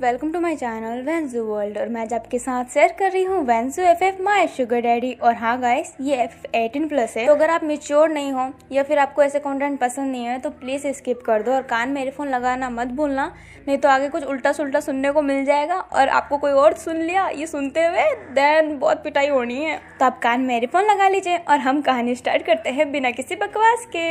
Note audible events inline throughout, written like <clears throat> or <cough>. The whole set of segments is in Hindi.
Guys welcome to my channel Venju world और मैं आज आपके साथ शेयर कर रही हूँ Venju of my sugar daddy और हाँ गाइस ये एफ एटीन प्लस है तो अगर आप मेच्योर नहीं हो या फिर आपको ऐसे कंटेंट पसंद नहीं है तो प्लीज़ स्किप कर दो और कान मेरे फ़ोन लगाना मत भूलना नहीं तो आगे कुछ उल्टा सुल्टा सुनने को मिल जाएगा और आपको कोई और सुन लिया ये सुनते हुए देन बहुत पिटाई होनी है तो आप कान मेरे फ़ोन लगा लीजिए और हम कहानी स्टार्ट करते हैं बिना किसी बकवास के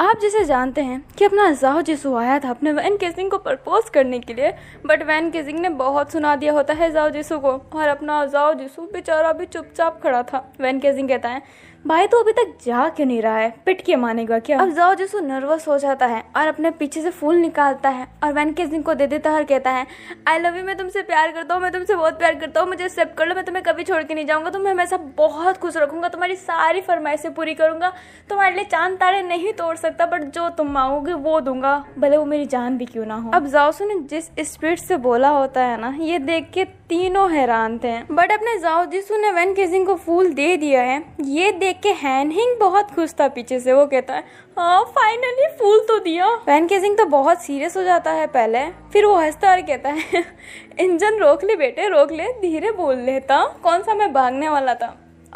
आप जैसे जानते हैं कि अपना जाओ जिसू आया था अपने वैन केसिंग को प्रपोज करने के लिए बट वैन केसिंग ने बहुत सुना दिया होता है जाओ जिसू को और अपना जाओ जिसू बेचारा भी चुपचाप खड़ा था वैन केसिंग कहता है भाई तो अभी तक जा क्यों नहीं रहा है पिट के मानेगा क्या अब जाओ जसू नर्वस हो जाता है और अपने पीछे से फूल निकालता है और वैन केसिंग को दे देता है और कहता है आई लव यू मैं तुमसे प्यार करता हूँ मैं तुमसे बहुत प्यार करता हूँ मुझे एक्सेप्ट कर लो मैं तुम्हें कभी छोड़ के नहीं जाऊँगा तुम्हें हमेशा बहुत खुश रखूंगा तुम्हारी सारी फरमाइशें पूरी करूंगा तुम्हारे लिए चांद तारे नहीं तोड़ सकता बट जो तुम मांगोगे वो दूंगा भले वो मेरी जान भी क्यों ना हो अब जाओसू ने जिस स्पीड से बोला होता है ना ये देख के तीनों हैरान थे बट अपने जाओ जिसू ने वैन केसिंग को फूल दे दिया है ये देख के हैन हिंग बहुत खुश था पीछे से वो कहता है हाँ फाइनली फूल तो दिया वैन केसिंग तो बहुत सीरियस हो जाता है पहले फिर वो हंसता और कहता है <laughs> इंजन रोक ले बेटे रोक ले धीरे बोल लेता कौन सा मैं भागने वाला था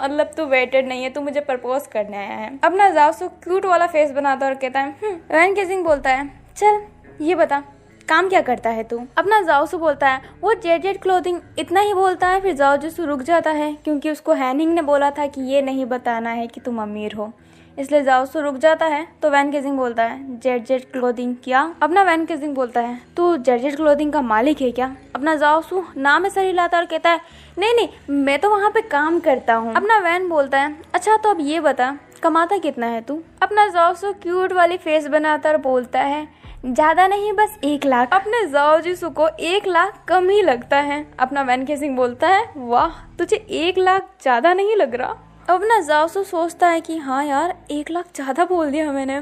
मतलब तू वेटेड नहीं है तू मुझे प्रपोज करने आया है अपना जाओ सो क्यूट वाला फेस बनाता और कहता है हम्म। वैन केसिंग बोलता है चल ये बता काम क्या करता है तू अपना जाओ से बोलता है वो जेड जेड क्लोथिंग इतना ही बोलता है फिर जाओ जसू रुक जाता है क्योंकि उसको हैनिंग ने बोला था कि ये नहीं बताना है कि तुम अमीर हो इसलिए से रुक जाता है तो वैन केजिंग बोलता है जेड जेड क्लोथिंग क्या अपना वैन केजिंग बोलता है तू जेड जेड क्लोथिंग का मालिक है क्या अपना सू नाम में सर हिलाता और कहता है नहीं नहीं मैं तो वहाँ पे काम करता हूँ अपना वैन बोलता है अच्छा तो अब ये बता कमाता कितना है तू अपना सू क्यूट वाली फेस बनाता और बोलता है ज्यादा नहीं बस एक लाख अपने जाओ को एक लाख कम ही लगता है अपना वैनके सिंह बोलता है वाह तुझे एक लाख ज्यादा नहीं लग रहा अपना ना सोचता है कि हाँ यार एक लाख ज़्यादा बोल दिया मैंने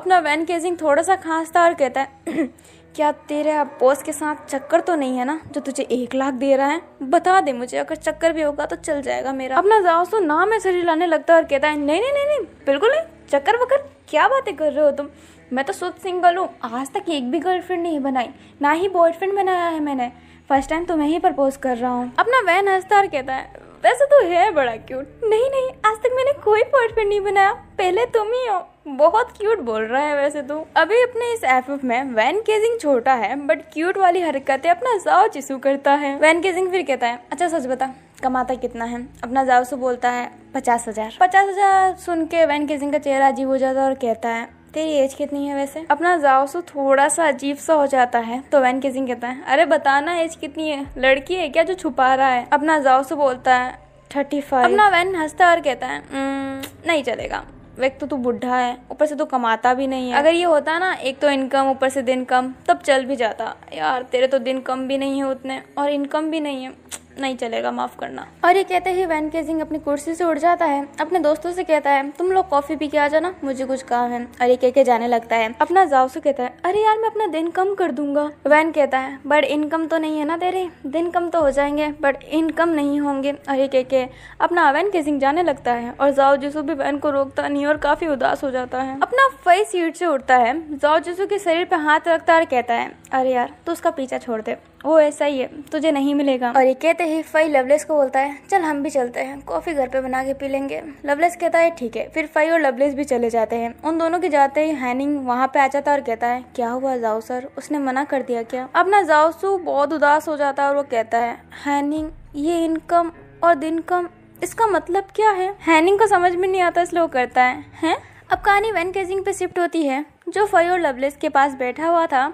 अपना वैन केजिंग थोड़ा सा खांसता और कहता है <clears throat> क्या तेरे बॉस के साथ चक्कर तो नहीं है ना जो तुझे एक लाख दे रहा है बता दे मुझे अगर चक्कर भी होगा तो चल जाएगा मेरा अपना जाओसू नाम में शरीर लाने लगता है और कहता है नहीं नहीं नहीं नहीं बिल्कुल नहीं चक्कर वक्कर क्या बातें कर रहे हो तुम मैं तो सुध सिंगल हूँ आज तक एक भी गर्लफ्रेंड नहीं बनाई ना ही बॉयफ्रेंड बनाया है मैंने फर्स्ट टाइम तुम्हें ही प्रपोज कर रहा हूँ अपना वह हंसता और कहता है वैसे तो है बड़ा क्यूट नहीं नहीं आज तक मैंने कोई बॉयफ्रेंड नहीं बनाया पहले तुम ही हो बहुत क्यूट बोल रहा है वैसे तो अभी अपने इस एफ में वैन केजिंग छोटा है बट क्यूट वाली हरकतें अपना जाओ चिसू करता है वैन केजिंग फिर कहता है अच्छा सच बता कमाता कितना है अपना जाओ से बोलता है पचास हजार पचास हजार सुन के वैन केजिंग का चेहरा अजीब हो जाता है और कहता है तेरी एज कितनी है वैसे अपना जाओ सो थोड़ा सा अजीब सा हो जाता है तो वैन किसिंग कहता है अरे बताना एज कितनी है लड़की है क्या जो छुपा रहा है अपना जाओ सो बोलता है थर्टी फाइव अपना वैन हंसता और कहता है हम्म, नहीं चलेगा वैक तो तू बुढ़ा है ऊपर से तू तो कमाता भी नहीं है अगर ये होता ना एक तो इनकम ऊपर से दिन कम तब चल भी जाता यार तेरे तो दिन कम भी नहीं है उतने और इनकम भी नहीं है नहीं चलेगा माफ़ करना और ये कहते ही वैन सिंह अपनी कुर्सी से उड़ जाता है अपने दोस्तों से कहता है तुम लोग कॉफ़ी पी के आ जाना मुझे कुछ काम है और ये कह के जाने लगता है अपना से कहता है अरे यार मैं अपना दिन कम कर दूंगा वैन कहता है बट इनकम तो नहीं है ना तेरे दिन कम तो हो जाएंगे बट इनकम नहीं होंगे और ये कह के अपना अवैन केसिंग जाने लगता है और जाओ जिसो भी वैन को रोकता नहीं और काफ़ी उदास हो जाता है अपना फई सीट से उठता है जाओ जिसो के शरीर पर हाथ रखता है और कहता है अरे यार तो उसका पीछा छोड़ दे वो ऐसा ही है तुझे नहीं मिलेगा और ये कहते ही फाई लवलेस को बोलता है चल हम भी चलते हैं कॉफी घर पे बना के पी लेंगे लवलेस कहता है ठीक है फिर फाई और लवलेस भी चले जाते हैं उन दोनों के जाते ही हैनिंग वहाँ पे आ जाता है और कहता है क्या हुआ जाओ सर उसने मना कर दिया क्या अब ना जाओसू बहुत उदास हो जाता है और वो कहता है हैनिंग ये इनकम और दिन कम इसका मतलब क्या है हैनिंग को समझ में नहीं आता इसलिए वो करता है है? अब कहानी वैन केजिंग पे शिफ्ट होती है जो फयोर लवलेस के पास बैठा हुआ था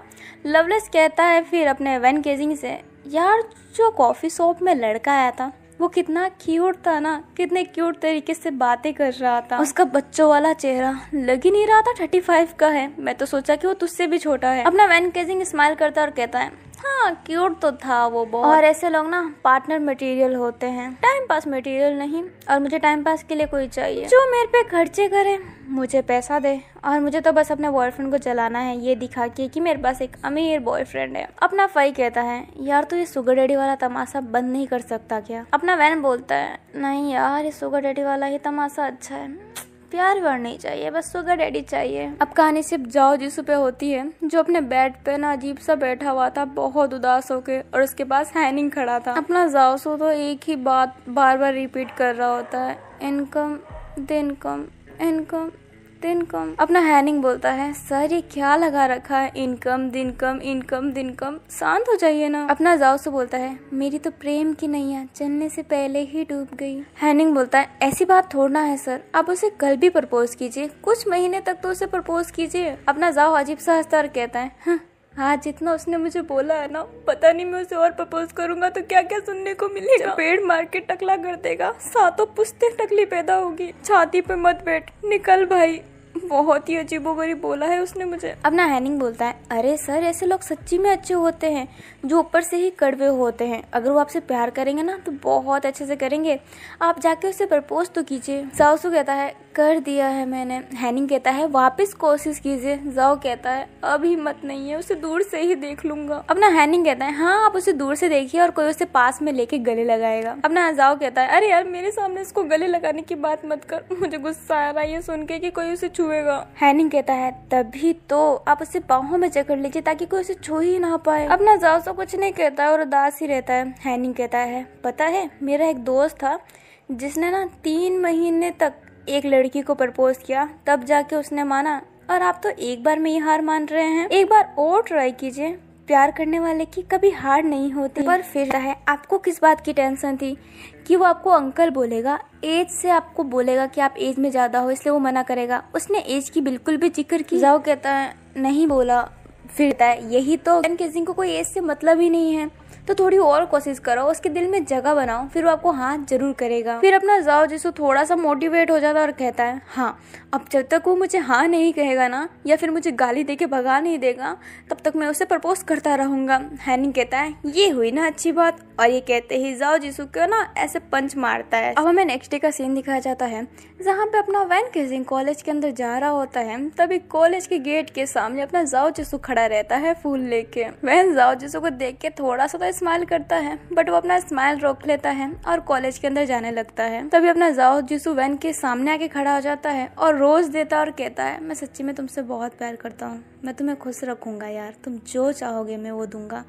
लवलेस कहता है फिर अपने वैन केजिंग से यार जो कॉफ़ी शॉप में लड़का आया था वो कितना क्यूट था ना कितने क्यूट तरीके से बातें कर रहा था उसका बच्चों वाला चेहरा लग ही नहीं रहा था थर्टी फाइव का है मैं तो सोचा कि वो तुझसे भी छोटा है अपना वैन केजिंग स्माइल करता और कहता है हाँ क्यूट तो था वो बहुत और ऐसे लोग ना पार्टनर मटेरियल होते हैं टाइम पास मटेरियल नहीं और मुझे टाइम पास के लिए कोई चाहिए जो मेरे पे खर्चे करे मुझे पैसा दे और मुझे तो बस अपने बॉयफ्रेंड को चलाना है ये दिखा के कि मेरे पास एक अमीर बॉयफ्रेंड है अपना फाई कहता है यार तो ये सुगर डैडी वाला तमाशा बंद नहीं कर सकता क्या अपना वैन बोलता है नहीं यार ये सुगर डैडी वाला ही तमाशा अच्छा है प्यार व्यार नहीं चाहिए बस सुगर डैडी चाहिए अब कहानी सिर्फ जाओ जिस पे होती है जो अपने बेड पे ना अजीब सा बैठा हुआ था बहुत उदास होके और उसके पास हैनिंग खड़ा था अपना जाओसू तो एक ही बात बार बार रिपीट कर रहा होता है इनकम दिन कम इनकम दिन कम अपना हैनिंग बोलता है सर ये क्या लगा रखा है इनकम दिन कम इनकम दिन कम शांत हो जाइए ना अपना जाओ से बोलता है मेरी तो प्रेम की नहीं है चलने से पहले ही डूब गई हैनिंग बोलता है ऐसी बात थोड़ना है सर आप उसे कल भी प्रपोज कीजिए कुछ महीने तक तो उसे प्रपोज कीजिए अपना जाओ अजीब सा हंसता और कहता है हम्म, हाँ जितना उसने मुझे बोला है ना पता नहीं मैं उसे और प्रपोज करूंगा तो क्या क्या सुनने को मिलेगा पेड़ मार के टकला कर देगा सातों पुश्ते टकली पैदा होगी छाती पे मत बैठ निकल भाई बहुत ही अजीबो गरीब बोला है उसने मुझे अब ना हैनिंग बोलता है अरे सर ऐसे लोग सच्ची में अच्छे होते हैं जो ऊपर से ही कड़वे होते हैं अगर वो आपसे प्यार करेंगे ना तो बहुत अच्छे से करेंगे आप जाके उससे प्रपोज तो कीजिए साउसू कहता है कर दिया है मैंने हैनिंग कहता है वापस कोशिश कीजिए जाओ कहता है अब हिम्मत नहीं है उसे दूर से ही देख लूंगा अब ना हैनिंग कहता है हाँ आप उसे दूर से देखिए और कोई उसे पास में लेके गले लगाएगा अब ना जाओ कहता है अरे यार मेरे सामने इसको गले लगाने की बात मत कर <laughs> मुझे गुस्सा आ रहा है सुन के कि कोई उसे छू छुएगा हैनिंग कहता है तभी तो आप उसे बाहों में जकड़ लीजिए ताकि कोई उसे छू ही ना पाए अपना जाओसो कुछ नहीं कहता और उदास ही रहता है हैनिंग कहता है पता है मेरा एक दोस्त था जिसने ना तीन महीने तक एक लड़की को प्रपोज किया तब जाके उसने माना और आप तो एक बार में ये हार मान रहे हैं एक बार और ट्राई कीजिए प्यार करने वाले की कभी हार नहीं होती पर फिर है आपको किस बात की टेंशन थी कि वो आपको अंकल बोलेगा एज से आपको बोलेगा कि आप एज में ज़्यादा हो इसलिए वो मना करेगा उसने एज की बिल्कुल भी जिक्र की जाओ कहता है नहीं बोला फिरता है यही तो किसिंग को कोई एज से मतलब ही नहीं है तो थोड़ी और कोशिश करो उसके दिल में जगह बनाओ फिर वो आपको हाँ जरूर करेगा फिर अपना जाओ जिसको थोड़ा सा मोटिवेट हो जाता है और कहता है हाँ अब जब तक वो मुझे हाँ नहीं कहेगा ना या फिर मुझे गाली दे के भगा नहीं देगा तब तक मैं उसे प्रपोज करता रहूंगा हैनी कहता है ये हुई ना अच्छी बात और ये कहते ही जाओ जिसु को ना ऐसे पंच मारता है अब हमें नेक्स्ट डे का सीन दिखाया जाता है जहाँ पे अपना वैन केसिंग कॉलेज के अंदर जा रहा होता है तभी कॉलेज के गेट के सामने अपना जाओ जिसु खड़ा रहता है फूल लेके वैन जाओ जिसु को देख के थोड़ा सा तो स्माइल करता है बट वो अपना स्माइल रोक लेता है और कॉलेज के अंदर जाने लगता है तभी अपना जाओ जिसू वैन के सामने आके खड़ा हो जाता है और रोज देता और कहता है मैं सच्ची में तुमसे बहुत प्यार करता हूँ मैं तुम्हें खुश रखूंगा यार तुम जो चाहोगे मैं वो दूंगा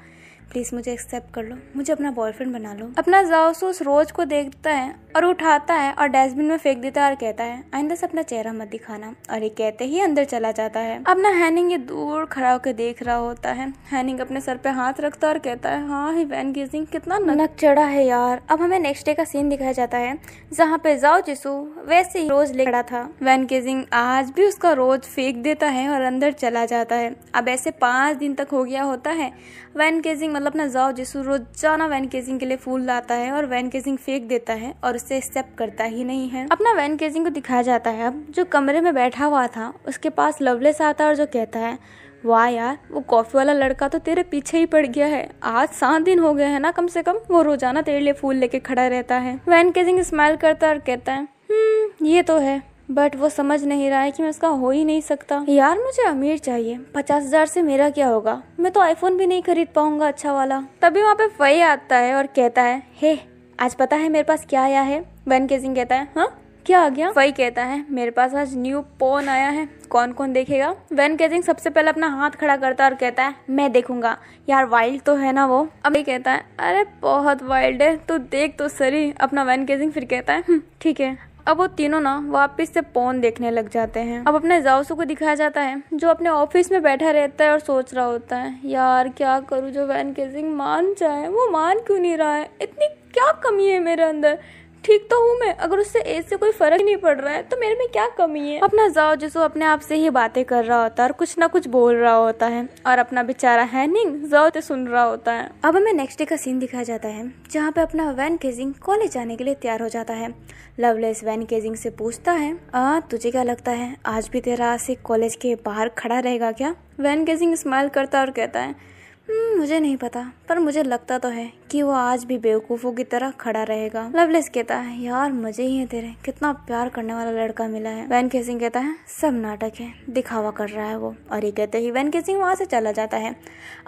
प्लीज़ मुझे एक्सेप्ट कर लो मुझे अपना बॉयफ्रेंड बना लो अपना उस रोज को देखता है और उठाता है और डस्टबिन में फेंक देता है और कहता है आइंदा से अपना चेहरा मत दिखाना और ये कहते ही अंदर चला जाता है अपना हैनिंग ये दूर खड़ा होकर देख रहा होता है हैनिंग अपने सर पे हाथ रखता है और कहता है हाँ ही वैन गेजिंग कितना नक चढ़ा है यार अब हमें नेक्स्ट डे का सीन दिखाया जाता है जहाँ पे जाओ जिसू वैसे ही रोज लेकर था वैन गेजिंग आज भी उसका रोज फेंक देता है और अंदर चला जाता है अब ऐसे पाँच दिन तक हो गया होता है वैन गेजिंग मतलब ना जाओ जिसू रोजाना वैन केसिंग के लिए फूल लाता है और वैन केसिंग फेंक देता है और उसे एक्सेप्ट करता ही नहीं है अपना वैन केसिंग को दिखाया जाता है अब जो कमरे में बैठा हुआ था उसके पास लवलेस आता और जो कहता है वाह यार वो कॉफ़ी वाला लड़का तो तेरे पीछे ही पड़ गया है आज सात दिन हो गए हैं ना कम से कम वो रोजाना तेरे लिए फूल लेके खड़ा रहता है वैन केजिंग स्माइल करता और कहता है हम्म ये तो है बट वो समझ नहीं रहा है कि मैं उसका हो ही नहीं सकता यार मुझे अमीर चाहिए पचास हजार से मेरा क्या होगा मैं तो आईफोन भी नहीं खरीद पाऊंगा अच्छा वाला तभी वहाँ पे फई आता है और कहता है हे hey, आज पता है मेरे पास क्या आया है वन के सिंह कहता है हा? क्या आ गया वही कहता है मेरे पास आज न्यू पोन आया है कौन कौन देखेगा वैन केजिंग सबसे पहले अपना हाथ खड़ा करता है और कहता है मैं देखूंगा यार वाइल्ड तो है ना वो अब ये कहता है अरे बहुत वाइल्ड है तू देख तो सरी अपना वैन केजिंग फिर कहता है हम्म, ठीक है अब वो तीनों ना वापस से पोन देखने लग जाते हैं अब अपने जाओसू को दिखाया जाता है जो अपने ऑफिस में बैठा रहता है और सोच रहा होता है यार क्या करूँ जो वैन केसिंग मान जाए वो मान क्यों नहीं रहा है इतनी क्या कमी है मेरे अंदर ठीक तो हूँ मैं अगर उससे एज से कोई फर्क नहीं पड़ रहा है तो मेरे में क्या कमी है अपना जाओ जिसो अपने आप से ही बातें कर रहा होता है और कुछ ना कुछ बोल रहा होता है और अपना बेचारा हैनिंग जाओ तो सुन रहा होता है अब हमें नेक्स्ट डे का सीन दिखाया जाता है जहाँ पे अपना वैन केजिंग कॉलेज जाने के लिए तैयार हो जाता है लवलेस वैन केजिंग से पूछता है आ, तुझे क्या लगता है आज भी तेरा से कॉलेज के बाहर खड़ा रहेगा क्या वैन केजिंग स्माइल करता और कहता है हम्म, मुझे नहीं पता पर मुझे लगता तो है कि वो आज भी बेवकूफ़ों की तरह खड़ा रहेगा लवलेस कहता है यार मजे ही है तेरे कितना प्यार करने वाला लड़का मिला है वैन केसिंग कहता है सब नाटक है दिखावा कर रहा है वो और ये कहते ही वैन केसिंग वहाँ से चला जाता है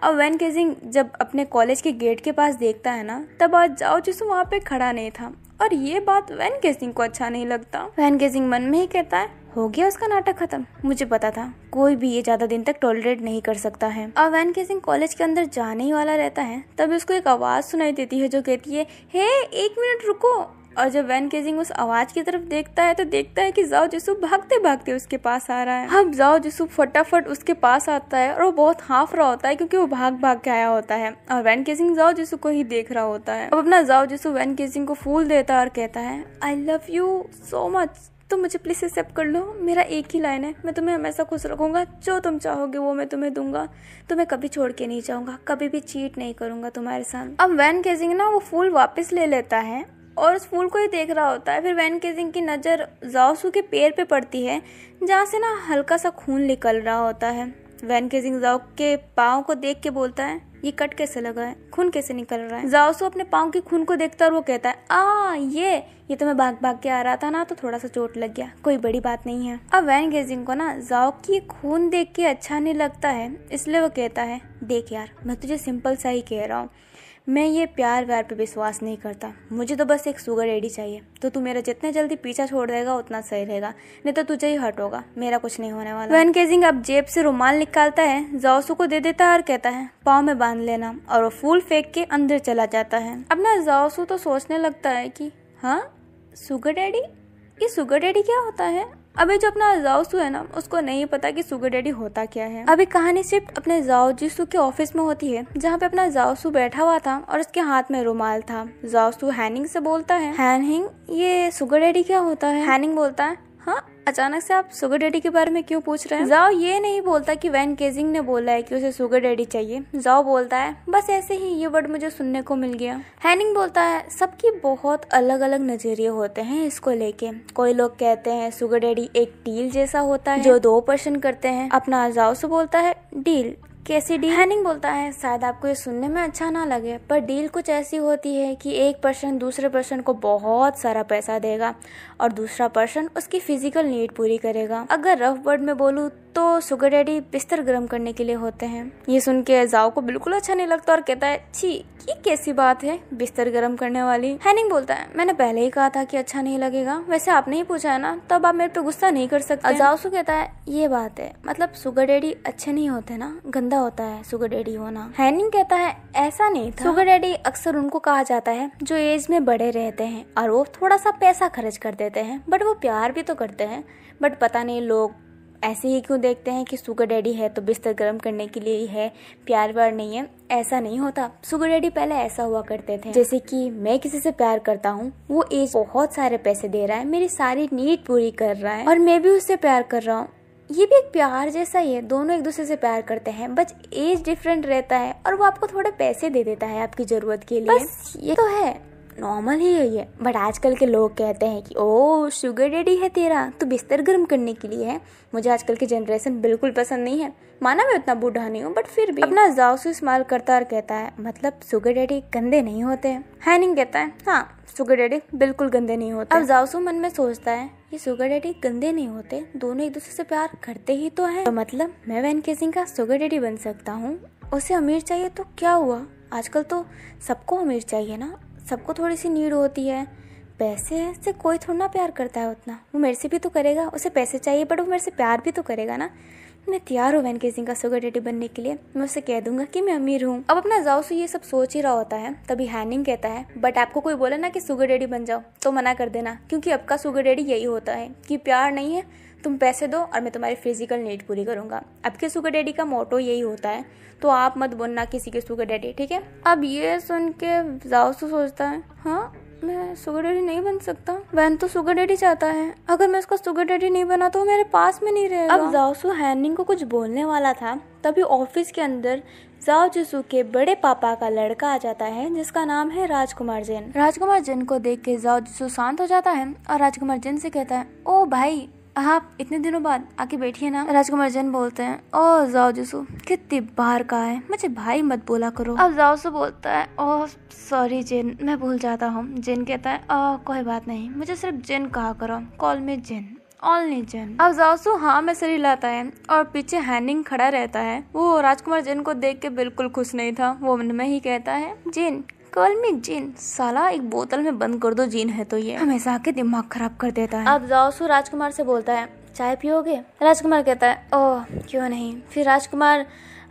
अब वैन केसिंग जब अपने कॉलेज के गेट के पास देखता है ना तब आज जाओ जिस वहाँ पे खड़ा नहीं था और ये बात वैन केसिंग को अच्छा नहीं लगता वैन केसिंग मन में ही कहता है हो गया उसका नाटक खत्म मुझे पता था कोई भी ये ज्यादा दिन तक टॉलरेट नहीं कर सकता है अब वैन केसिंग कॉलेज के अंदर जाने ही वाला रहता है तभी उसको एक आवाज सुनाई देती है जो कहती है हे एक मिनट रुको और जब वैन केजिंग उस आवाज की तरफ देखता है तो देखता है कि जाओ जसू भागते भागते उसके पास आ रहा है अब जाओ जिसू फटाफट उसके पास आता है और वो बहुत हाफ रहा होता है क्योंकि वो भाग भाग के आया होता है और वैन केजिंग जाओ जिसू को ही देख रहा होता है अब अपना जाओ जिसू वैन केजिंग को फूल देता है और कहता है I love you so much तो मुझे प्लीज़ एक्सेप्ट कर लो मेरा एक ही लाइन है मैं तुम्हें हमेशा खुश रखूंगा जो तुम चाहोगे वो मैं तुम्हें दूंगा तो मैं कभी छोड़ के नहीं जाऊँगा कभी भी चीट नहीं करूंगा तुम्हारे साथ अब वैन केजिंग ना वो फूल वापस ले लेता है और उस फूल को ही देख रहा होता है फिर वैन केजिंग की नज़र जाओसू के पैर पे पड़ती है जहाँ से ना हल्का सा खून निकल रहा होता है वैन केजिंग जाओ के पाँव को देख के बोलता है ये कट कैसे लगा है खून कैसे निकल रहा है जाओसू अपने पाँव के खून को देखता और वो कहता है आ ये ये तो मैं भाग भाग के आ रहा था ना तो थोड़ा सा चोट लग गया कोई बड़ी बात नहीं है अब वैन गेजिंग को ना जाओ की खून देख के अच्छा नहीं लगता है इसलिए वो कहता है देख यार मैं तुझे सिंपल सा ही कह रहा हूँ मैं ये प्यार व्यार पे विश्वास नहीं करता मुझे तो बस एक सुगर एडी चाहिए तो तू मेरा जितना जल्दी पीछा छोड़ देगा उतना सही रहेगा नहीं तो तुझे ही हट होगा मेरा कुछ नहीं होने वाला वैन केजिंग अब जेब से रुमाल निकालता है जाओसू को दे देता है और कहता है पाँव में बांध लेना और वो फूल फेंक के अंदर चला जाता है अब ना जाओसू तो सोचने लगता है कि हाँ सुगर डैडी ये सुगर डैडी क्या होता है अभी जो अपना जाओसु है ना उसको नहीं पता कि सुगर डैडी होता क्या है अभी कहानी शिफ्ट अपने जाओजीसु के ऑफिस में होती है जहाँ पे अपना जाओसु बैठा हुआ था और उसके हाथ में रुमाल था जाओसु हैनिंग से बोलता है हैनिंग ये सुगर डैडी क्या होता है हैनिंग बोलता है हाँ अचानक से आप सुगर डैडी के बारे में क्यों पूछ रहे हैं जाओ ये नहीं बोलता कि वैन केजिंग ने बोला है कि उसे सुगर डैडी चाहिए जाओ बोलता है बस ऐसे ही ये वर्ड मुझे सुनने को मिल गया हैनिंग बोलता है सबकी बहुत अलग अलग नजरिए होते हैं इसको लेके कोई लोग कहते हैं सुगर डैडी एक डील जैसा होता है जो दो पर्सन करते हैं अपना जाओ से बोलता है डील कैसी डील हैनिंग बोलता है शायद आपको ये सुनने में अच्छा ना लगे पर डील कुछ ऐसी होती है कि एक पर्सन दूसरे पर्सन को बहुत सारा पैसा देगा और दूसरा पर्सन उसकी फिजिकल नीड पूरी करेगा अगर रफ वर्ड में बोलूँ तो शुगर डैडी बिस्तर गर्म करने के लिए होते हैं ये सुन के जाओ को बिल्कुल अच्छा नहीं लगता और कहता है छी ये कैसी बात है बिस्तर गर्म करने वाली हैनिंग बोलता है मैंने पहले ही कहा था कि अच्छा नहीं लगेगा वैसे आपने ही पूछा है ना तब आप मेरे पे गुस्सा नहीं कर सकते अच्छा। सो कहता है ये बात है मतलब शुगर डैडी अच्छे नहीं होते ना गंदे गंदा होता है सुगर डैडी होना हैनिंग कहता है ऐसा नहीं था सुगर डैडी अक्सर उनको कहा जाता है जो एज में बड़े रहते हैं और वो थोड़ा सा पैसा खर्च कर देते हैं बट वो प्यार भी तो करते हैं बट पता नहीं लोग ऐसे ही क्यों देखते हैं कि सुगर डैडी है तो बिस्तर गर्म करने के लिए ही है प्यार व्यार नहीं है ऐसा नहीं होता सुगर डैडी पहले ऐसा हुआ करते थे जैसे कि मैं किसी से प्यार करता हूँ वो एज बहुत सारे पैसे दे रहा है मेरी सारी नीड पूरी कर रहा है और मैं भी उससे प्यार कर रहा हूँ ये भी एक प्यार जैसा ही है दोनों एक दूसरे से प्यार करते हैं बस एज डिफरेंट रहता है और वो आपको थोड़े पैसे दे देता है आपकी ज़रूरत के लिए बस ये तो है नॉर्मल ही है ये बट आजकल के लोग कहते हैं कि ओ शुगर डैडी है तेरा तो बिस्तर गर्म करने के लिए है मुझे आजकल की जनरेशन बिल्कुल पसंद नहीं है माना मैं उतना बूढ़ा नहीं हूँ बट फिर भी अपना जाओ से इस्तेमाल करता और कहता है मतलब शुगर डैडी गंदे नहीं होते हैं हैनिंग कहता है हाँ शुगर डैडी बिल्कुल गंदे नहीं होते अब जाओसू मन में सोचता है ये शुगर डैडी गंदे नहीं होते दोनों एक दूसरे से प्यार करते ही तो हैं तो मतलब मैं वैन केसिंग का शुगर डैडी बन सकता हूँ उसे अमीर चाहिए तो क्या हुआ आजकल तो सबको अमीर चाहिए ना सबको थोड़ी सी नीड होती है पैसे से कोई थोड़ा ना प्यार करता है उतना वो मेरे से भी तो करेगा उसे पैसे चाहिए बट वो मेरे से प्यार भी तो करेगा ना मैं तैयार हूँ वैनके सिंह का सुगर डेडी बनने के लिए मैं उसे कह दूंगा कि मैं अमीर हूँ अब अपना जाओ से ये सब सोच ही रहा होता है तभी हैनिंग कहता है बट आपको कोई बोला ना कि सुगर डेडी बन जाओ तो मना कर देना क्योंकि आपका सुगर डेडी यही होता है कि प्यार नहीं है तुम पैसे दो और मैं तुम्हारी फिजिकल नीड पूरी करूँगा अब के सुगर डैडी का मोटो यही होता है तो आप मत बोलना किसी के सुगर डैडी ठीक है अब ये सुन के जाओसू तो सोचता है हाँ मैं सुगर डैडी नहीं बन सकता वैन तो सुगर डैडी चाहता है अगर मैं उसका सुगर डैडी नहीं बना तो वो मेरे पास में नहीं रहेगा अब जाओसु हैनिंग को कुछ बोलने वाला था तभी ऑफिस के अंदर जाओ जिसु के बड़े पापा का लड़का आ जाता है जिसका नाम है राजकुमार जैन राजकुमार जैन को देख के जाओ जिसु शांत हो जाता है और राजकुमार जैन से कहता है ओ भाई आप इतने दिनों बाद आके बैठिए ना राजकुमार जैन बोलते हैं ओ जाओ जसू कितनी बार कहा है मुझे भाई मत बोला करो अब जाओ सो बोलता है ओ सॉरी जेन मैं भूल जाता हूँ जेन कहता है ओ कोई बात नहीं मुझे सिर्फ जेन कहा करो कॉल में जैन ऑनली जैन अब जाओसू हाँ मैं सर हिलाता है और पीछे हैनिंग खड़ा रहता है वो राजकुमार जैन को देख के बिल्कुल खुश नहीं था वो मन में ही कहता है जैन कल में जिन साला एक बोतल में बंद कर दो जिन है तो ये हमेशा आके दिमाग खराब कर देता है अब जाओसू राजकुमार से बोलता है चाय पियोगे राजकुमार कहता है ओह क्यों नहीं फिर राजकुमार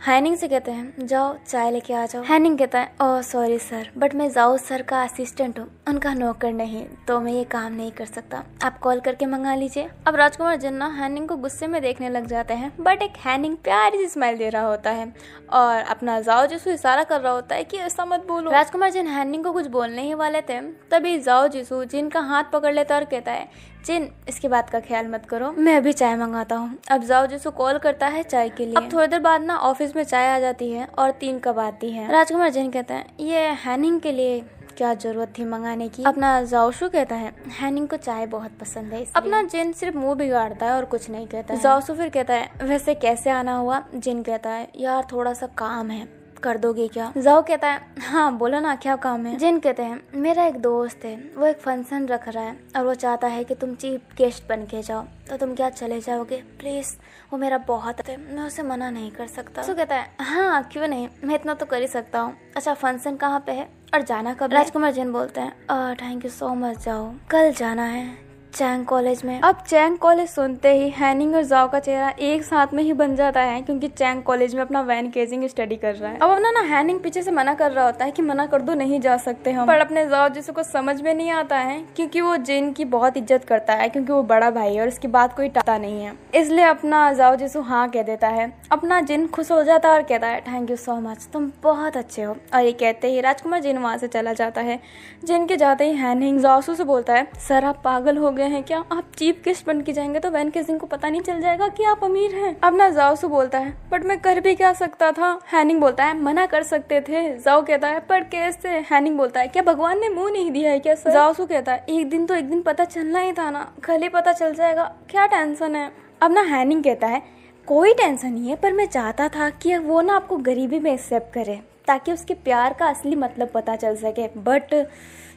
हैनिंग से कहते हैं जाओ चाय लेके आ जाओ हैनिंग कहता है ओ सॉरी सर बट मैं जाओ सर का असिस्टेंट हूँ उनका नौकर नहीं तो मैं ये काम नहीं कर सकता आप कॉल करके मंगा लीजिए अब राजकुमार जन्ना हैनिंग को गुस्से में देखने लग जाते हैं बट एक हैनिंग प्यारी सी स्माइल दे रहा होता है और अपना जाओ जिसू इशारा कर रहा होता है कि ऐसा मत बोलो राजकुमार जिन हैनिंग को कुछ बोलने ही वाले थे तभी जाओ जिसू जिनका हाथ पकड़ लेता और कहता है चिन इसके बात का ख्याल मत करो मैं अभी चाय मंगाता हूँ अब जाओ जिसको कॉल करता है चाय के लिए अब थोड़ी देर बाद ना ऑफिस में चाय आ जाती है और तीन कब आती है राजकुमार जैन कहते हैं ये हैनिंग के लिए क्या जरूरत थी मंगाने की अपना जाओशू कहता है हैनिंग को चाय बहुत पसंद है अपना जिन सिर्फ मुंह बिगाड़ता है और कुछ नहीं कहता जाओसु फिर कहता है वैसे कैसे आना हुआ जिन कहता है यार थोड़ा सा काम है कर दोगे क्या जाओ कहता है हाँ बोलो ना क्या काम है जिन कहते हैं मेरा एक दोस्त है वो एक फंक्शन रख रहा है और वो चाहता है कि तुम चीफ गेस्ट बन के जाओ तो तुम क्या चले जाओगे प्लीज वो मेरा बहुत है मैं उसे मना नहीं कर सकता तो कहता है हाँ क्यों नहीं मैं इतना तो कर ही सकता हूँ अच्छा फंक्शन कहाँ पे है और जाना कब राजकुमार जैन बोलते हैं थैंक यू सो मच जाओ कल जाना है चैंग कॉलेज में अब चैंग कॉलेज सुनते ही हैनिंग और जाओ का चेहरा एक साथ में ही बन जाता है क्योंकि चैंग कॉलेज में अपना वैन केजिंग स्टडी कर रहा है अब अपना ना हैनिंग पीछे से मना कर रहा होता है कि मना कर दो नहीं जा सकते हम पर अपने जाओ जिसे को समझ में नहीं आता है क्योंकि वो जिन की बहुत इज्जत करता है क्योंकि वो बड़ा भाई है और उसकी बात कोई टाता नहीं है इसलिए अपना जाओ जिसु हाँ कह देता है अपना जिन खुश हो जाता है और कहता है थैंक यू सो मच तुम बहुत अच्छे हो और ये कहते ही राजकुमार जिन वहाँ से चला जाता है जिन के जाते ही हैनिंग जाओसू से बोलता है सर आप पागल हो गए गए हैं क्या आप चीप किस बन के जाएंगे तो वैन किसिंग को पता नहीं चल जाएगा कि आप अमीर हैं अब ना जाओ सो बोलता है बट मैं कर भी क्या सकता था हैनिंग बोलता है मना कर सकते थे जाओ कहता है पर कैसे हैनिंग बोलता है क्या भगवान ने मुंह नहीं दिया है क्या सर जाओ सो कहता है एक दिन तो एक दिन पता चलना ही था ना कल ही पता चल जाएगा क्या टेंशन है अब ना हैनिंग कहता है कोई टेंशन नहीं है पर मैं चाहता था कि वो ना आपको गरीबी में एक्सेप्ट करे ताकि उसके प्यार का असली मतलब पता चल सके बट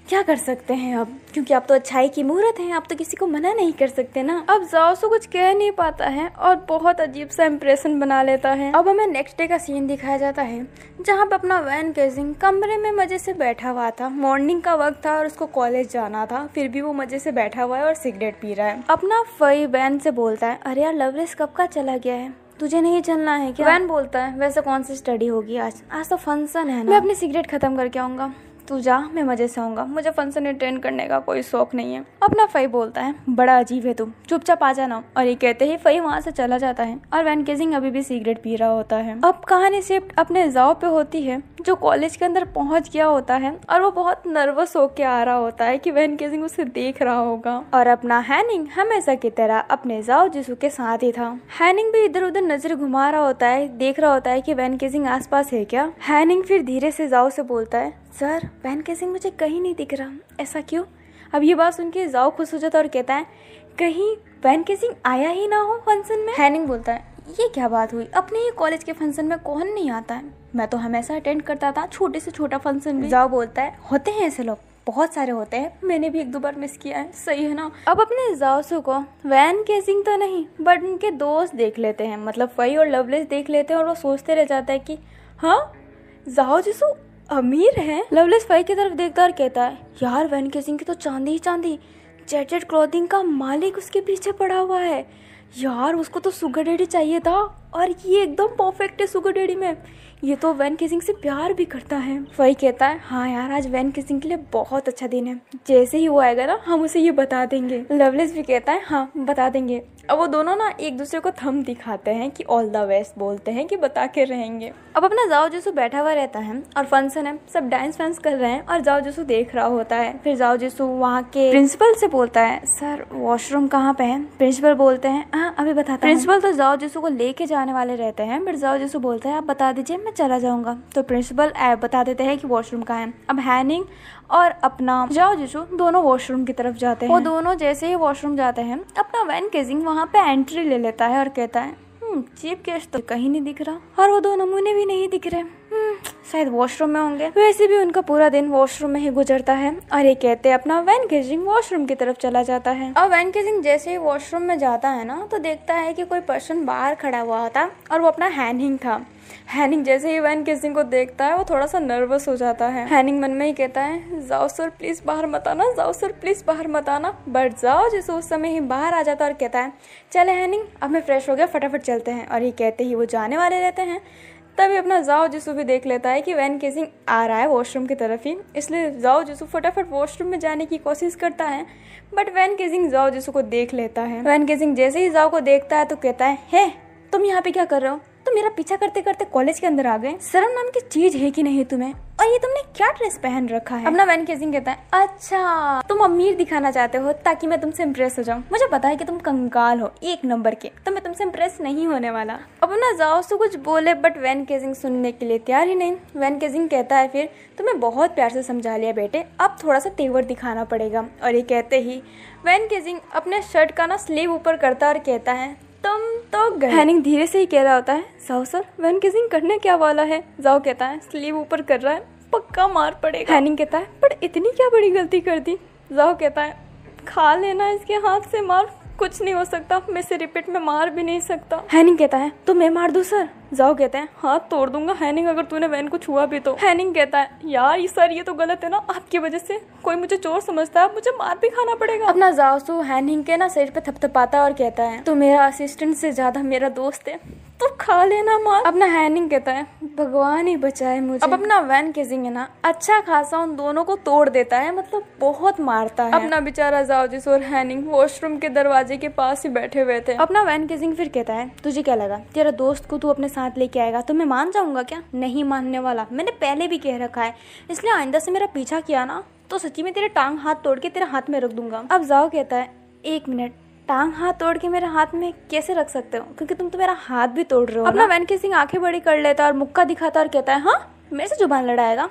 क्या कर सकते हैं अब क्योंकि आप तो अच्छाई की मुहूर्त हैं आप तो किसी को मना नहीं कर सकते ना अब जाओसो कुछ कह नहीं पाता है और बहुत अजीब सा इम्प्रेशन बना लेता है अब हमें नेक्स्ट डे का सीन दिखाया जाता है जहाँ पे अपना वैन गेजिंग कमरे में मजे से बैठा हुआ था मॉर्निंग का वक्त था और उसको कॉलेज जाना था फिर भी वो मजे से बैठा हुआ है और सिगरेट पी रहा है अपना फई वैन से बोलता है अरे यार लवलेस कब का चला गया है तुझे नहीं चलना है क्या वैन बोलता है वैसे कौन सी स्टडी होगी आज आज तो फंक्शन है ना मैं अपनी सिगरेट खत्म करके आऊंगा तू जा मैं मज़े से आऊँगा मुझे फंक्शन अटेंड करने का कोई शौक नहीं है अपना फई बोलता है बड़ा अजीब है तुम चुपचाप आ जाना और ये कहते ही फई वहाँ से चला जाता है और वैन केजिंग अभी भी सिगरेट पी रहा होता है अब कहानी शिफ्ट अपने जाओ पे होती है जो कॉलेज के अंदर पहुँच गया होता है और वो बहुत नर्वस होके आ रहा होता है की वैन केजिंग उसे देख रहा होगा और अपना हैनिंग हमेशा की तरह अपने जाओ जिसू के साथ ही था हैनिंग भी इधर उधर नजर घुमा रहा होता है देख रहा होता है की वैन केजिंग आस है क्या हैनिंग फिर धीरे से जाओ से बोलता है सर वैन केसिंग मुझे कहीं नहीं दिख रहा ऐसा क्यों अब ये बात सुन के जाओ खुश हो जाता और कहता है कहीं वैन केसिंग आया ही ना हो फंक्शन में हैनिंग बोलता है ये क्या बात हुई अपने ही कॉलेज के फंक्शन में कौन नहीं आता है मैं तो हमेशा अटेंड करता था छोटे से छोटा फंक्शन में जाओ बोलता है होते हैं ऐसे लोग बहुत सारे होते हैं मैंने भी एक दो बार मिस किया है सही है ना अब अपने जाओसू को वैन केसिंग तो नहीं बट उनके दोस्त देख लेते हैं मतलब वही और लवलेस देख लेते हैं और वो सोचते रह जाता है कि हाँ जाओ जिसो अमीर है लवलेस फाई की तरफ देखता और कहता है यार वैन केसिंग की तो चांदी ही चांदी जेटेड क्लॉथिंग का मालिक उसके पीछे पड़ा हुआ है यार उसको तो सुगर डैडी चाहिए था और ये एकदम परफेक्ट है सुगर डैडी में ये तो वैन किसिंग से प्यार भी करता है वही कहता है हाँ यार आज वैन किसिंग के लिए बहुत अच्छा दिन है जैसे ही वो आएगा ना हम उसे ये बता देंगे लवलेस भी कहता है हाँ बता देंगे अब वो दोनों ना एक दूसरे को थम दिखाते हैं कि ऑल द बेस्ट बोलते हैं कि बता के रहेंगे अब अपना जाओ जसु बैठा हुआ रहता है और फंक्शन है सब डांस वांस कर रहे हैं और जाओ जसु देख रहा होता है फिर जाओ जसु वहाँ के प्रिंसिपल से बोलता है सर वॉशरूम कहाँ पे है प्रिंसिपल बोलते हैं हाँ, अभी बताते प्रिंसिपल तो जाओ जसु को लेके जाने वाले रहते हैं बट जाओ जसु बोलते हैं आप बता दीजिए मैं चला जाऊंगा तो प्रिंसिपल बता देते हैं कि वॉशरूम कहाँ है अब हैनिंग और अपना जाओ जिसो दोनों वॉशरूम की तरफ जाते हैं वो दोनों जैसे ही वॉशरूम जाते हैं अपना वैन केजिंग वहाँ पे एंट्री ले लेता है और कहता है चीप हम्म, केस तो कहीं नहीं दिख रहा और वो दो नमूने भी नहीं दिख रहे हम्म, शायद वॉशरूम में होंगे वैसे भी उनका पूरा दिन वॉशरूम में ही गुजरता है और ये कहते हैं अपना वैन केजिंग वॉशरूम की तरफ चला जाता है और वैन केजिंग जैसे ही वॉशरूम में जाता है ना तो देखता है कि कोई पर्सन बाहर खड़ा हुआ था और वो अपना हैनिंग था हैनिंग जैसे ही वैन केजिंग को देखता है वो थोड़ा सा नर्वस हो जाता है हैनिंग मन में ही कहता है जाओ सर प्लीज बाहर मत आना जाओ सर प्लीज बाहर मत आना बट जाओ जैसे उस समय ही बाहर आ जाता है और कहता है चले हैनिंग अब मैं फ्रेश हो गया फटाफट चलते हैं और ये कहते ही वो जाने वाले रहते हैं तभी अपना जाओ जिसू भी देख लेता है कि वैन केसिंग आ रहा है वॉशरूम की तरफ ही इसलिए जाओ जिसू फटाफट वॉशरूम में जाने की कोशिश करता है बट वैन केसिंग जाओ जिसू को देख लेता है वैन केसिंग जैसे ही जाओ को देखता है तो कहता है हे तुम यहाँ पे क्या कर रहे हो तो मेरा पीछा करते करते कॉलेज के अंदर आ गए शर्म नाम की चीज है कि नहीं तुम्हें और ये तुमने क्या ड्रेस पहन रखा है अपना मैन केसिंग कहता है अच्छा तुम अमीर दिखाना चाहते हो ताकि मैं तुमसे इम्प्रेस हो जाऊँ मुझे पता है कि तुम कंगाल हो एक नंबर के तो मैं तुमसे इम्प्रेस नहीं होने वाला अब जाओ सो कुछ बोले बट वैन केजिंग सुनने के लिए तैयार ही नहीं वैन केजिंग कहता है फिर तुम्हें बहुत प्यार से समझा लिया बेटे अब थोड़ा सा तेवर दिखाना पड़ेगा और ये कहते ही वैन केजिंग अपने शर्ट का ना स्लीव ऊपर करता और कहता है तुम तो हैनिंग धीरे से ही कह रहा होता है जाओ सर वैन किसिंग करने क्या वाला है जाओ कहता है स्लीव ऊपर कर रहा है पक्का मार पड़ेगा हैनिंग कहता है पर इतनी क्या बड़ी गलती कर दी जाओ कहता है खा लेना इसके हाथ से मार कुछ नहीं हो सकता मैं से रिपीट में मार भी नहीं सकता हैनिंग कहता है तो मैं मार दूँ सर जाओ कहते हैं हाथ तोड़ दूंगा हैनिंग अगर तूने वैन को छुआ भी तो हैनिंग कहता है यार ये सर ये तो गलत है ना आपकी वजह से कोई मुझे चोर समझता है मुझे मार भी खाना पड़ेगा अपना जासू हैनिंग के ना सर पे थपथपाता और कहता है तो मेरा असिस्टेंट से ज्यादा मेरा दोस्त है तो खा लेना मार अपना हैनिंग कहता है भगवान ही बचाए मुझे अब अपना वैन केजिंग है ना अच्छा खासा उन दोनों को तोड़ देता है मतलब बहुत मारता है अपना बेचारा जाओजिस और हैनिंग वॉशरूम के दरवाजे के पास ही बैठे हुए थे अपना वैन केजिंग फिर कहता है तुझे क्या लगा तेरा दोस्त को तू अपने साथ साथ लेके आएगा तो मैं मान जाऊँगा क्या नहीं मानने वाला मैंने पहले भी कह रखा है इसलिए आइंदा से मेरा पीछा किया ना तो सच्ची में तेरे टांग हाथ तोड़ के तेरे हाथ में रख दूंगा अब जाओ कहता है एक मिनट टांग हाथ तोड़ के मेरे हाथ में कैसे रख सकते हो क्योंकि तुम तो मेरा हाथ भी तोड़ रहे हो अपना वैन के सिंह आंखें बड़ी कर लेता और मुक्का दिखाता और कहता है हाँ मेरे से जुबान लड़ाएगा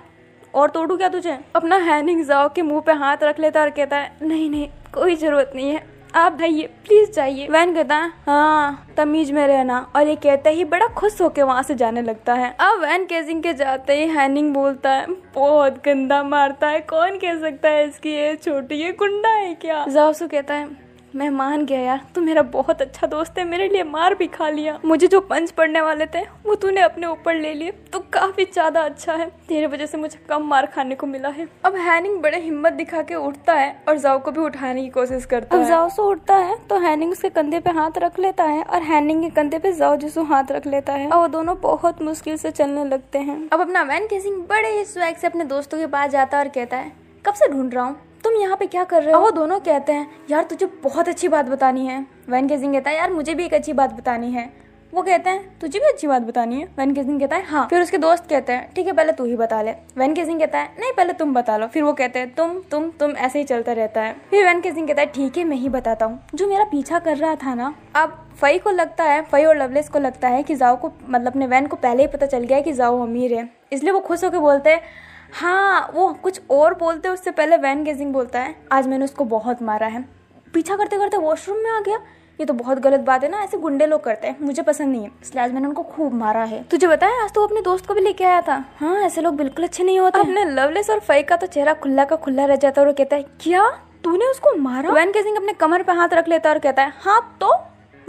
और तोड़ू क्या तुझे अपना हैनिंग जाओ के मुंह पे हाथ रख लेता और कहता है नहीं नहीं कोई जरूरत नहीं है आप जाइए प्लीज जाइए वैन कहता है हाँ तमीज में रहना और ये कहते ही बड़ा खुश होकर वहाँ से जाने लगता है अब वैन केसिंग के जाते ही हैनिंग बोलता है बहुत गंदा मारता है कौन कह सकता है इसकी ये छोटी ये गुंडा है क्या जाओसू कहता है मैं मान गया यार तू मेरा बहुत अच्छा दोस्त है मेरे लिए मार भी खा लिया मुझे जो पंच पड़ने वाले थे वो तूने अपने ऊपर ले लिए तो काफी ज्यादा अच्छा है तेरी वजह से मुझे कम मार खाने को मिला है अब हैनिंग बड़े हिम्मत दिखा के उठता है और जाओ को भी उठाने की कोशिश करता अब है जाओ सो उठता है तो हैनिंग उसके कंधे पे हाथ रख लेता है और हैनिंग के कंधे पे जाओ जिसो हाथ रख लेता है और वो दोनों बहुत मुश्किल से चलने लगते हैं अब अपना वैन केसिंग बड़े ही स्वैग से अपने दोस्तों के पास जाता है और कहता है कब से ढूंढ रहा हूँ तुम यहाँ पे क्या कर रहे हो वो दोनों कहते हैं यार तुझे बहुत अच्छी बात बतानी है वैन सिंह कहता है यार मुझे भी एक अच्छी बात बतानी है वो कहते हैं तुझे भी अच्छी बात बतानी है वैन केजिंग कहता है हाँ फिर उसके दोस्त कहते हैं ठीक है पहले तू ही बता ले वैन केजिंग कहता है नहीं पहले तुम बता लो फिर वो कहते हैं तुम तुम तुम ऐसे ही चलता रहता है फिर वैन केजिंग कहता है ठीक है मैं ही बताता हूँ जो मेरा पीछा कर रहा था ना अब फई को लगता है फई और लवलेस को लगता है कि जाओ को मतलब अपने वैन को पहले ही पता चल गया है कि जाओ अमीर है इसलिए वो खुश होकर बोलते हैं हाँ वो कुछ और बोलते उससे पहले वैन गेजिंग बोलता है आज मैंने उसको बहुत मारा है पीछा करते करते वॉशरूम में आ गया ये तो बहुत गलत बात है ना ऐसे गुंडे लोग करते हैं मुझे पसंद नहीं है इसलिए आज मैंने उनको खूब मारा है तुझे बताया आज तो अपने दोस्त को भी लेके आया था हाँ ऐसे लोग बिल्कुल अच्छे नहीं होते अपने लवलेस और फई का तो चेहरा खुला का खुला रह जाता है और कहता है क्या तूने उसको मारा वैन केसिंग अपने कमर पे हाथ रख लेता है और कहता है हाँ तो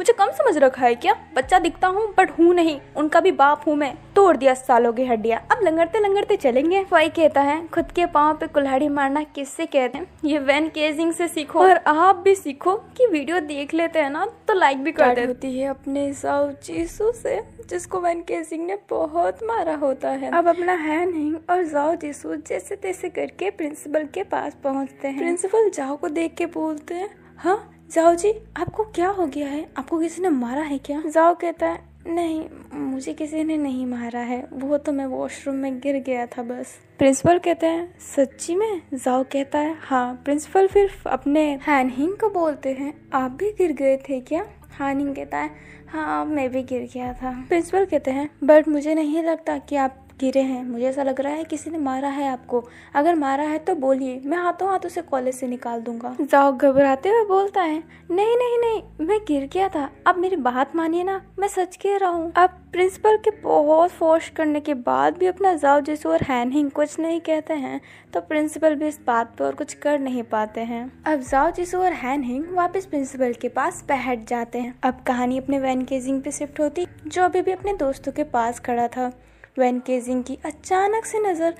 मुझे कम समझ रखा है क्या बच्चा दिखता हूँ बट हूँ नहीं उनका भी बाप हूँ मैं तोड़ दिया सालों की हड्डिया अब लंगड़ते लंगड़ते चलेंगे वाई कहता है खुद के पाँव पे कुल्हाड़ी मारना किससे कहते हैं ये वैन केजिंग से सीखो और आप भी सीखो कि वीडियो देख लेते हैं ना तो लाइक भी कर देते होती है अपने साउ चीसू से जिसको वैन केजिंग ने बहुत मारा होता है अब अपना है नहीं और जाओ जीसू जैसे तैसे करके प्रिंसिपल के पास पहुँचते हैं प्रिंसिपल जाओ को देख के बोलते हैं हाँ जाओ जी आपको क्या हो गया है आपको किसी ने मारा है क्या जाओ कहता है नहीं मुझे किसी ने नहीं मारा है वो तो मैं वॉशरूम में गिर गया था बस प्रिंसिपल कहते हैं सच्ची में जाओ कहता है हाँ प्रिंसिपल फिर अपने हैनहिंग को बोलते हैं आप भी गिर गए थे क्या हानिंग कहता है हाँ मैं भी गिर गया था प्रिंसिपल कहते हैं बट मुझे नहीं लगता कि आप गिरे हैं मुझे ऐसा लग रहा है किसी ने मारा है आपको अगर मारा है तो बोलिए मैं हाथों हाथ उसे कॉलेज से निकाल दूंगा जाओ घबराते हुए बोलता है नहीं नहीं नहीं मैं गिर गया था अब मेरी बात मानिए ना मैं सच कह रहा हूँ अब प्रिंसिपल के बहुत फोर्स करने के बाद भी अपना जाओ हैन हिंग कुछ नहीं कहते हैं तो प्रिंसिपल भी इस बात पर कुछ कर नहीं पाते हैं अब जाओ हैन हिंग वापस प्रिंसिपल के पास बैठ जाते हैं अब कहानी अपने वैन केजिंग पे शिफ्ट होती जो अभी भी अपने दोस्तों के पास खड़ा था वैन केजिंग की अचानक से नज़र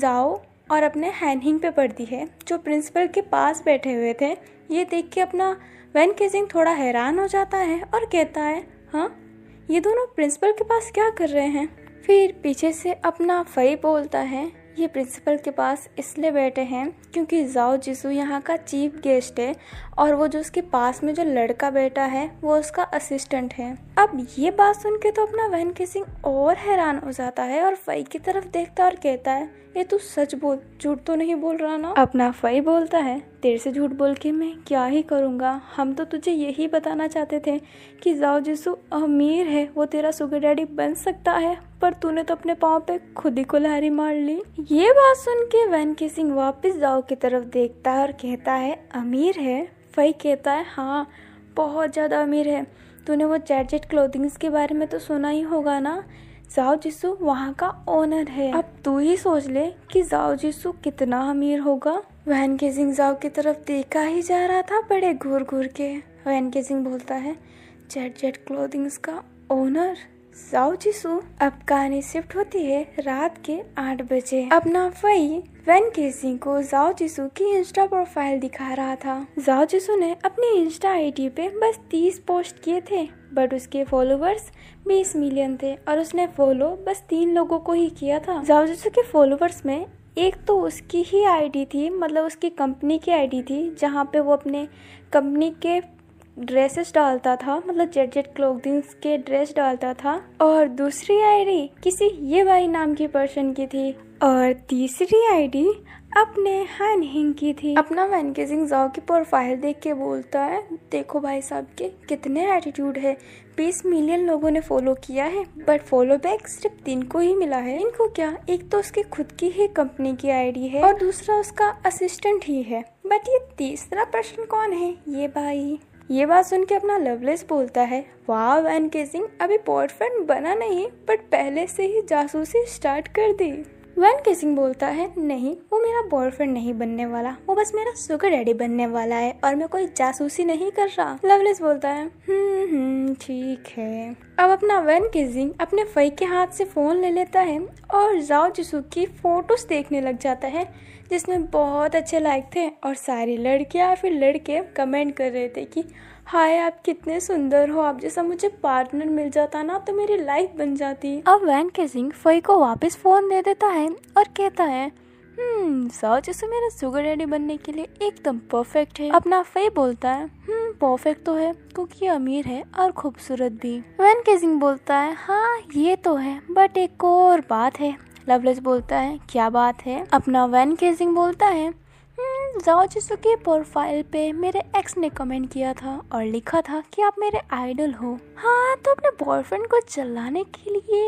जाओ और अपने हैंडहिंग पे पड़ती है जो प्रिंसिपल के पास बैठे हुए थे ये देख के अपना वैन केजिंग थोड़ा हैरान हो जाता है और कहता है हाँ ये दोनों प्रिंसिपल के पास क्या कर रहे हैं फिर पीछे से अपना फई बोलता है ये प्रिंसिपल के पास इसलिए बैठे हैं क्योंकि जाओ जिसू यहाँ का चीफ गेस्ट है और वो जो उसके पास में जो लड़का बैठा है वो उसका असिस्टेंट है अब ये बात सुन के तो अपना वहन सिंह और हैरान हो जाता है और फई की तरफ देखता और कहता है ये तू सच बोल झूठ तो नहीं बोल रहा ना अपना फई बोलता है तेरे से झूठ बोल के मैं क्या ही करूँगा हम तो तुझे यही बताना चाहते थे कि जाओ जिसु अमीर है वो तेरा सुगर डैडी बन सकता है पर तूने तो अपने पाँव पे खुद ही कुल्हारी मार ली ये बात सुन के वैन के सिंह वापस जाओ की तरफ देखता है और कहता है अमीर है फई कहता है हाँ बहुत ज़्यादा अमीर है तूने वो चैट चैट क्लोथिंग्स के बारे में तो सुना ही होगा ना जाओ जिसु वहाँ का ओनर है अब तू ही सोच ले कि जाओ जिसु कितना अमीर होगा वहन के सिंह जाओ की तरफ देखा ही जा रहा था बड़े घूर घूर के वहन के सिंह बोलता है जेट जेट क्लोथिंग्स का ओनर जाओ जिसु अब कहानी शिफ्ट होती है रात के आठ बजे अपना फई वेन केसिंग को जाओ जिसु की इंस्टा प्रोफाइल दिखा रहा था जाओ जिसु ने अपनी इंस्टा आईडी पे बस तीस पोस्ट किए थे बट उसके फॉलोअर्स बीस मिलियन थे और उसने फॉलो बस तीन लोगों को ही किया था जाओजुसु के फॉलोवर्स में एक तो उसकी ही आईडी थी मतलब उसकी कंपनी की आईडी थी जहाँ पे वो अपने कंपनी के ड्रेसेस डालता था मतलब जेट जेट क्लोथिंग्स के ड्रेस डालता था और दूसरी आईडी किसी ये भाई नाम की पर्सन की थी और तीसरी आईडी अपने हैं नहीं की थी अपना सिंह जाओ की प्रोफाइल देख के बोलता है देखो भाई साहब के कितने एटीट्यूड है बीस मिलियन लोगों ने फॉलो किया है बट फॉलो बैक सिर्फ तीन को ही मिला है इनको क्या एक तो उसकी खुद की ही कंपनी की आईडी है और दूसरा उसका असिस्टेंट ही है बट ये तीसरा पर्सन कौन है ये भाई ये बात सुन के अपना लवलेस बोलता है वाह वैन सिंह अभी बॉयफ्रेंड बना नहीं बट पहले से ही जासूसी स्टार्ट कर दी वन किसिंग बोलता है नहीं वो मेरा बॉयफ्रेंड नहीं बनने वाला वो बस मेरा सुगर डैडी बनने वाला है और मैं कोई जासूसी नहीं कर रहा लवलेस बोलता है हम्म, हम्म ठीक है अब अपना वन किसिंग अपने फई के हाथ से फ़ोन ले लेता है और जाओ जिसू की फ़ोटोज़ देखने लग जाता है जिसमें बहुत अच्छे लाइक थे और सारी लड़कियाँ फिर लड़के कमेंट कर रहे थे कि हाय आप कितने सुंदर हो आप जैसा मुझे पार्टनर मिल जाता ना तो मेरी लाइफ बन जाती अब वैन के सिंह फई को वापस फोन दे देता है और कहता है हम्म, सच इसमें मेरा सुगर डैडी बनने के लिए एकदम परफेक्ट है अपना फई बोलता है परफेक्ट हम्म, तो है क्योंकि अमीर है और खूबसूरत भी वैन के सिंह बोलता है हाँ ये तो है बट एक और बात है लवलेस बोलता है क्या बात है अपना वैन सिंह बोलता है हम्म, जाओजिसु के प्रोफाइल पे मेरे एक्स ने कमेंट किया था और लिखा था कि आप मेरे आइडल हो हाँ तो अपने बॉयफ्रेंड को चलाने के लिए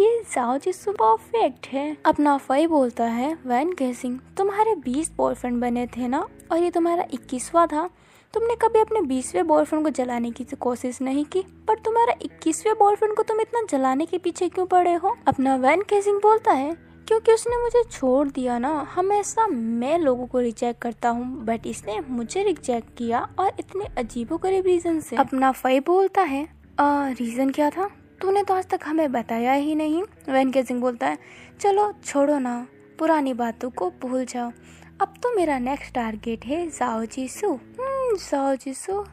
ये जाओजिसु परफेक्ट है अपना फाई बोलता है वैन गेसिंग तुम्हारे बीस बॉयफ्रेंड बने थे ना और ये तुम्हारा इक्कीसवा था तुमने कभी अपने बीसवें बॉयफ्रेंड को जलाने की तो कोशिश नहीं की पर तुम्हारा इक्कीसवें बॉयफ्रेंड को तुम इतना जलाने के पीछे क्यों पड़े हो अपना वैन केसिंग बोलता है क्योंकि उसने मुझे छोड़ दिया ना हमेशा मैं लोगों को रिजेक्ट करता हूँ बट इसने मुझे रिजेक्ट किया और इतने अजीबो गरीब रीजन से अपना फई बोलता है आ, रीजन क्या था तूने तो आज तक हमें बताया ही नहीं वैनके सिंह बोलता है चलो छोड़ो ना पुरानी बातों को भूल जाओ अब तो मेरा नेक्स्ट टारगेट है जाओ जीसू जाओ जीसू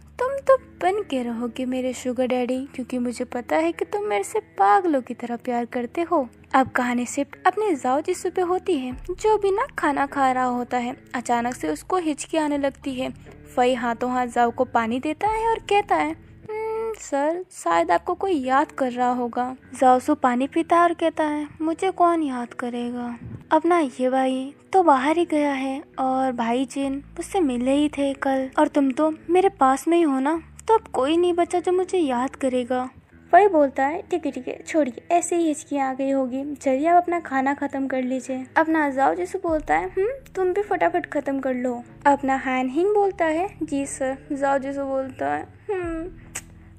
बन के रहोगे मेरे शुगर डैडी क्योंकि मुझे पता है कि तुम मेरे से पागलों की तरह प्यार करते हो अब कहानी शिफ्ट अपने जाओ जिस पे होती है जो बिना खाना खा रहा होता है अचानक से उसको हिचकी आने लगती है फई हाथों हाथ जाओ को पानी देता है और कहता है हम्म, सर शायद आपको कोई याद कर रहा होगा जाओसू पानी पीता है और कहता है मुझे कौन याद करेगा अब ना ये भाई तो बाहर ही गया है और भाई जिन मुझसे मिले ही थे कल और तुम तो मेरे पास में ही हो ना तो अब कोई नहीं बचा जो मुझे याद करेगा वही बोलता है ठीक है ठीक है छोड़िए ऐसे ही हिचकी आ गई होगी चलिए आप अपना खाना ख़त्म कर लीजिए अपना अजाव जैसे बोलता है हम हम्म, तुम भी फटाफट ख़त्म कर लो अपना हैन हिंग बोलता है जी सर जाओ जैसे बोलता है हम्म,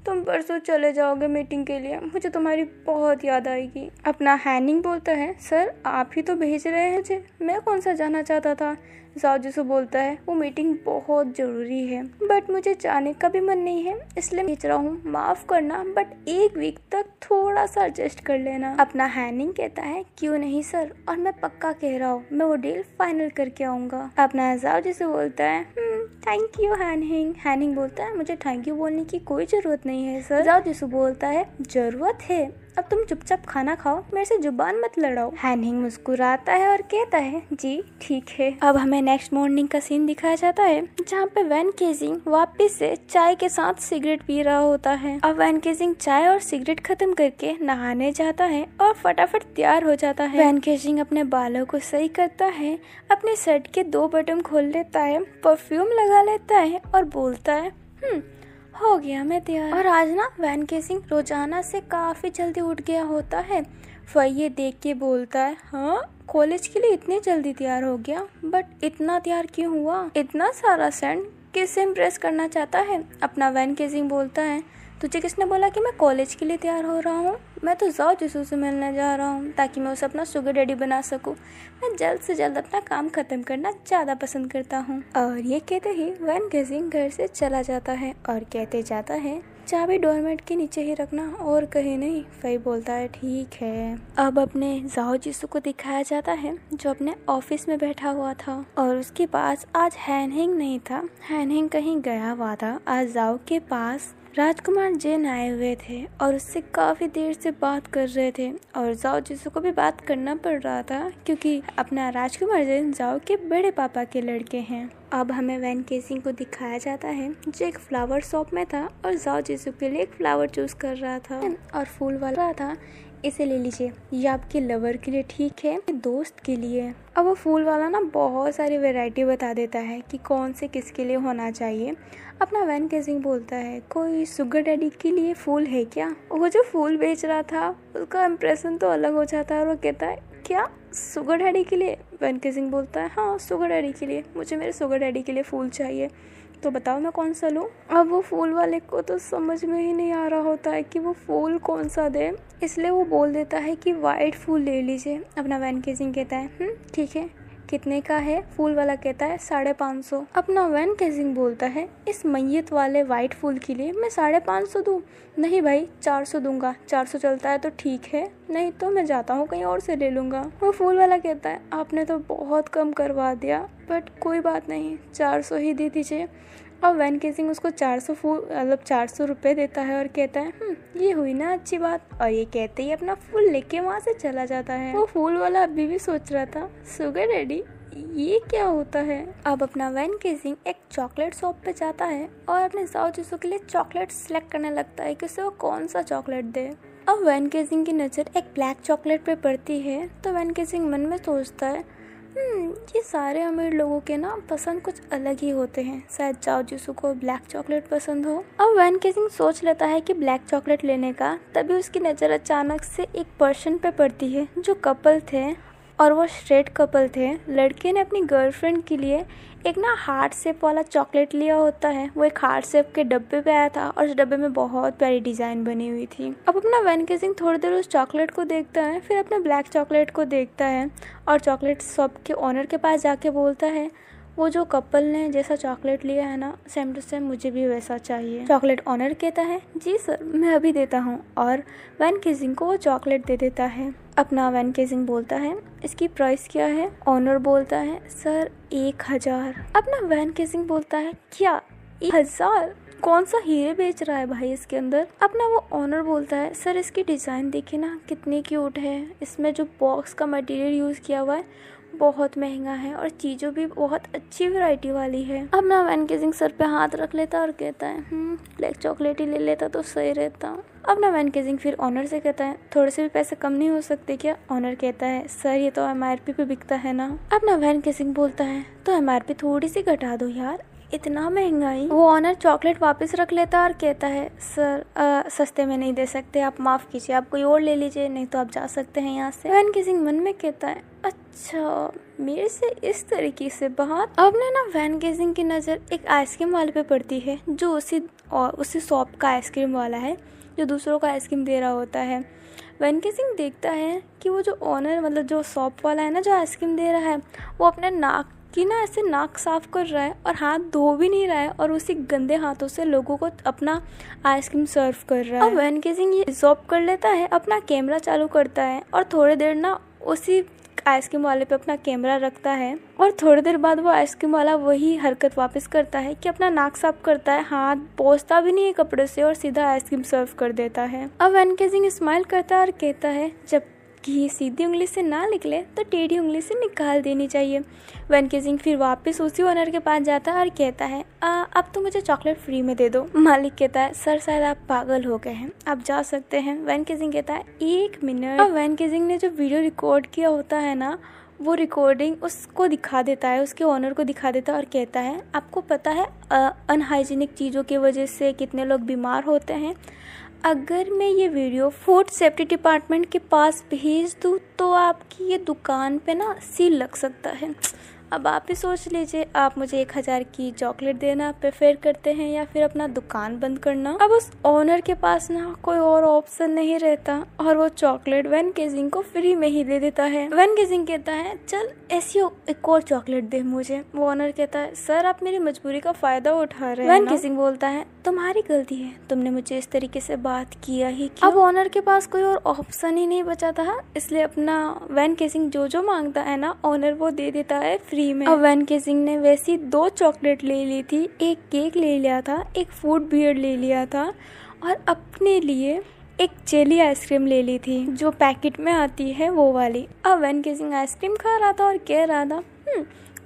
तुम परसों चले जाओगे मीटिंग के लिए मुझे तुम्हारी बहुत याद आएगी अपना हैनिंग बोलता है सर आप ही तो भेज रहे हैं मुझे मैं कौन सा जाना चाहता था जाओ से बोलता है वो मीटिंग बहुत ज़रूरी है बट मुझे जाने का भी मन नहीं है इसलिए खींच रहा हूँ माफ़ करना बट एक वीक तक थोड़ा सा एडजस्ट कर लेना अपना हैनिंग कहता है क्यों नहीं सर और मैं पक्का कह रहा हूँ मैं वो डील फाइनल करके आऊंगा अपना साजू जिसे बोलता है थैंक यू हैनिंग हैनिंग बोलता है मुझे थैंक यू बोलने की कोई ज़रूरत नहीं है सर जाओ से बोलता है ज़रूरत है अब तुम चुपचाप खाना खाओ मेरे से जुबान मत लड़ाओ हैनिंग मुस्कुराता है और कहता है जी ठीक है अब हमें नेक्स्ट मॉर्निंग का सीन दिखाया जाता है जहाँ पे वैन केजिंग वापिस से चाय के साथ सिगरेट पी रहा होता है अब वैन केजिंग चाय और सिगरेट खत्म करके नहाने जाता है और फटाफट तैयार हो जाता है वैन केजिंग अपने बालों को सही करता है अपने शर्ट के दो बटन खोल लेता है परफ्यूम लगा लेता है और बोलता है हम्म हो गया मैं तैयार और आज ना वैन के सिंह रोजाना से काफ़ी जल्दी उठ गया होता है फैये देख के बोलता है हाँ कॉलेज के लिए इतने जल्दी तैयार हो गया बट इतना तैयार क्यों हुआ इतना सारा सेंड किससे इम्प्रेस करना चाहता है अपना वैन के सिंह बोलता है तुझे किसने बोला कि मैं कॉलेज के लिए तैयार हो रहा हूँ मैं तो जाओ जिसू से मिलने जा रहा हूँ ताकि मैं उसे अपना शुगर डैडी बना सकूँ मैं जल्द से जल्द अपना काम ख़त्म करना ज़्यादा पसंद करता हूँ और ये कहते ही वैन गजिंग घर से चला जाता है और कहते जाता है चाबी डोरमेट के नीचे ही रखना और कहीं नहीं फई बोलता है ठीक है अब अपने जाओ जिसू को दिखाया जाता है जो अपने ऑफिस में बैठा हुआ था और उसके पास आज हैनहिंग नहीं था हैनहिंग कहीं गया हुआ था आज जाओ के पास राजकुमार जैन आए हुए थे और उससे काफ़ी देर से बात कर रहे थे और जाओ जिसो को भी बात करना पड़ रहा था क्योंकि अपना राजकुमार जैन जाओ के बड़े पापा के लड़के हैं अब हमें वैन केसिंग को दिखाया जाता है जो एक फ्लावर शॉप में था और जाओ जिसो के लिए एक फ्लावर चूज कर रहा था और फूल वाला था इसे ले लीजिए ये आपके लवर के लिए ठीक है दोस्त के लिए अब वो फूल वाला ना बहुत सारी वैरायटी बता देता है कि कौन से किसके लिए होना चाहिए अपना वैन केसिंग बोलता है कोई सुगर डैडी के लिए फूल है क्या वो जो फूल बेच रहा था उसका इम्प्रेशन तो अलग हो जाता है और वो कहता है क्या सुगर डैडी के लिए के सिंह बोलता है हाँ सुगर डैडी के लिए मुझे मेरे सुगर डैडी के लिए फूल चाहिए तो बताओ मैं कौन सा लूँ अब वो फूल वाले को तो समझ में ही नहीं आ रहा होता है कि वो फूल कौन सा दे इसलिए वो बोल देता है कि वाइट फूल ले लीजिए अपना वैनके सिंह कहता है हम्म, ठीक है कितने का है फूल वाला कहता है साढ़े पाँच सौ अपना वैन केसिंग बोलता है इस मैयत वाले वाइट फूल के लिए मैं साढ़े पाँच सौ दूँ नहीं भाई चार सौ दूंगा चार सौ चलता है तो ठीक है नहीं तो मैं जाता हूँ कहीं और से ले लूँगा वो फूल वाला कहता है आपने तो बहुत कम करवा दिया बट कोई बात नहीं चार सौ ही दे दीजिए और वैन केसिंग उसको चार सौ मतलब चार सौ रुपये देता है और कहता है हम्म, ये हुई ना अच्छी बात और ये कहते ही अपना फूल लेके वहाँ से चला जाता है वो फूल वाला अभी भी सोच रहा था सुगर रेडी ये क्या होता है अब अपना वैन केसिंग एक चॉकलेट शॉप पे जाता है और अपने साओ जिसो के लिए चॉकलेट सेलेक्ट करने लगता है कि उसे वो कौन सा चॉकलेट दे अब वैन केसिंग की नज़र एक ब्लैक चॉकलेट पे पड़ती है तो वैन केसिंग मन में सोचता है हम्म, ये सारे अमीर लोगों के ना पसंद कुछ अलग ही होते हैं शायद जाओ जिसू को ब्लैक चॉकलेट पसंद हो अब वैन केसिंग सोच लेता है कि ब्लैक चॉकलेट लेने का तभी उसकी नज़र अचानक से एक पर्सन पे पड़ती है जो कपल थे और वो स्ट्रेट कपल थे लड़के ने अपनी गर्लफ्रेंड के लिए एक ना हार्ट सेप वाला चॉकलेट लिया होता है वो एक हार्ट सेप के डब्बे पे आया था और उस डब्बे में बहुत प्यारी डिज़ाइन बनी हुई थी अब अपना वैन सिंह थोड़ी देर उस चॉकलेट को देखता है फिर अपने ब्लैक चॉकलेट को देखता है और चॉकलेट शॉप के ऑनर के पास जाके बोलता है वो जो कपल ने जैसा चॉकलेट लिया है ना सेम टू सेम मुझे भी वैसा चाहिए चॉकलेट ऑनर कहता है जी सर मैं अभी देता हूँ और वैन किसिंग को वो चॉकलेट दे देता है अपना वैन केजिंग बोलता है इसकी प्राइस क्या है ऑनर बोलता है सर एक हजार अपना वैन केजिंग बोलता है क्या एक हजार कौन सा हीरे बेच रहा है भाई इसके अंदर अपना वो ऑनर बोलता है सर इसकी डिज़ाइन देखिए ना कितनी क्यूट है इसमें जो बॉक्स का मटेरियल यूज़ किया हुआ है बहुत महंगा है और चीज़ों भी बहुत अच्छी वैरायटी वाली है अब ना वैन केजिंग सर पे हाथ रख लेता और कहता है ब्लैक हम्म, चॉकलेट ही ले लेता तो सही रहता अब ना वैन केजिंग फिर ऑनर से कहता है थोड़े से भी पैसे कम नहीं हो सकते क्या ऑनर कहता है सर ये तो एम पे बिकता है ना अब ना वैन केजिंग बोलता है तो एम थोड़ी सी घटा दो यार इतना महंगाई वो ऑनर चॉकलेट वापस रख लेता और कहता है सर आ, सस्ते में नहीं दे सकते आप माफ़ कीजिए आप कोई और ले लीजिए नहीं तो आप जा सकते हैं यहाँ से वैन किसिंग मन में कहता है अच्छा मेरे से इस तरीके से बात अब ना ना वैन केसिंग की नज़र एक आइसक्रीम वाले पे पड़ती है जो उसी और उसी शॉप का आइसक्रीम वाला है जो दूसरों का आइसक्रीम दे रहा होता है वनके सिंह देखता है कि वो जो ऑनर मतलब जो शॉप वाला है ना जो आइसक्रीम दे रहा है वो अपने नाक कि ना ऐसे नाक साफ कर रहा है और हाथ धो भी नहीं रहा है और उसी गंदे हाथों से लोगों को अपना आइसक्रीम सर्व कर रहा है अब वैन केसिंग ये जॉब कर लेता है अपना कैमरा चालू करता है और थोड़ी देर ना उसी आइसक्रीम वाले पे अपना कैमरा रखता है और थोड़ी देर बाद वो आइसक्रीम वाला वही हरकत वापस करता है कि अपना नाक साफ करता है हाथ पोसता भी नहीं है कपड़े से और सीधा आइसक्रीम सर्व कर देता है अब सिंह स्माइल करता है और कहता है जब घी सीधी उंगली से ना निकले तो टेढ़ी उंगली से निकाल देनी चाहिए वन सिंह फिर वापस उसी ओनर के पास जाता है और कहता है आ, अब तो मुझे चॉकलेट फ्री में दे दो मालिक कहता है सर शायद आप पागल हो गए हैं आप जा सकते हैं वन सिंह कहता है एक मिनट और के सिंह ने जो वीडियो रिकॉर्ड किया होता है ना वो रिकॉर्डिंग उसको दिखा देता है उसके ओनर को दिखा देता है और कहता है आपको पता है अनहाइजीनिक चीज़ों की वजह से कितने लोग बीमार होते हैं अगर मैं ये वीडियो फूड सेफ्टी डिपार्टमेंट के पास भेज दूँ तो आपकी ये दुकान पे ना सील लग सकता है अब आप ही सोच लीजिए आप मुझे एक हज़ार की चॉकलेट देना प्रेफर करते हैं या फिर अपना दुकान बंद करना अब उस ओनर के पास ना कोई और ऑप्शन नहीं रहता और वो चॉकलेट वैन केजिंग को फ्री में ही दे देता है वैन केजिंग कहता है चल ऐसी एक और चॉकलेट दे मुझे वो ऑनर कहता है सर आप मेरी मजबूरी का फायदा उठा रहे हैं वैन केजिंग बोलता है तुम्हारी गलती है तुमने मुझे इस तरीके से बात किया ही क्यों? अब ओनर के पास कोई और ऑप्शन ही नहीं बचा था इसलिए अपना वैन केसिंग जो जो मांगता है ना ऑनर वो दे देता है फ्री थी मैं अवन के सिंह ने वैसी दो चॉकलेट ले ली थी एक केक ले लिया था एक फूड बियर ले लिया था और अपने लिए एक चेली आइसक्रीम ले ली थी जो पैकेट में आती है वो वाली अब वन सिंह आइसक्रीम खा रहा था और कह रहा था वन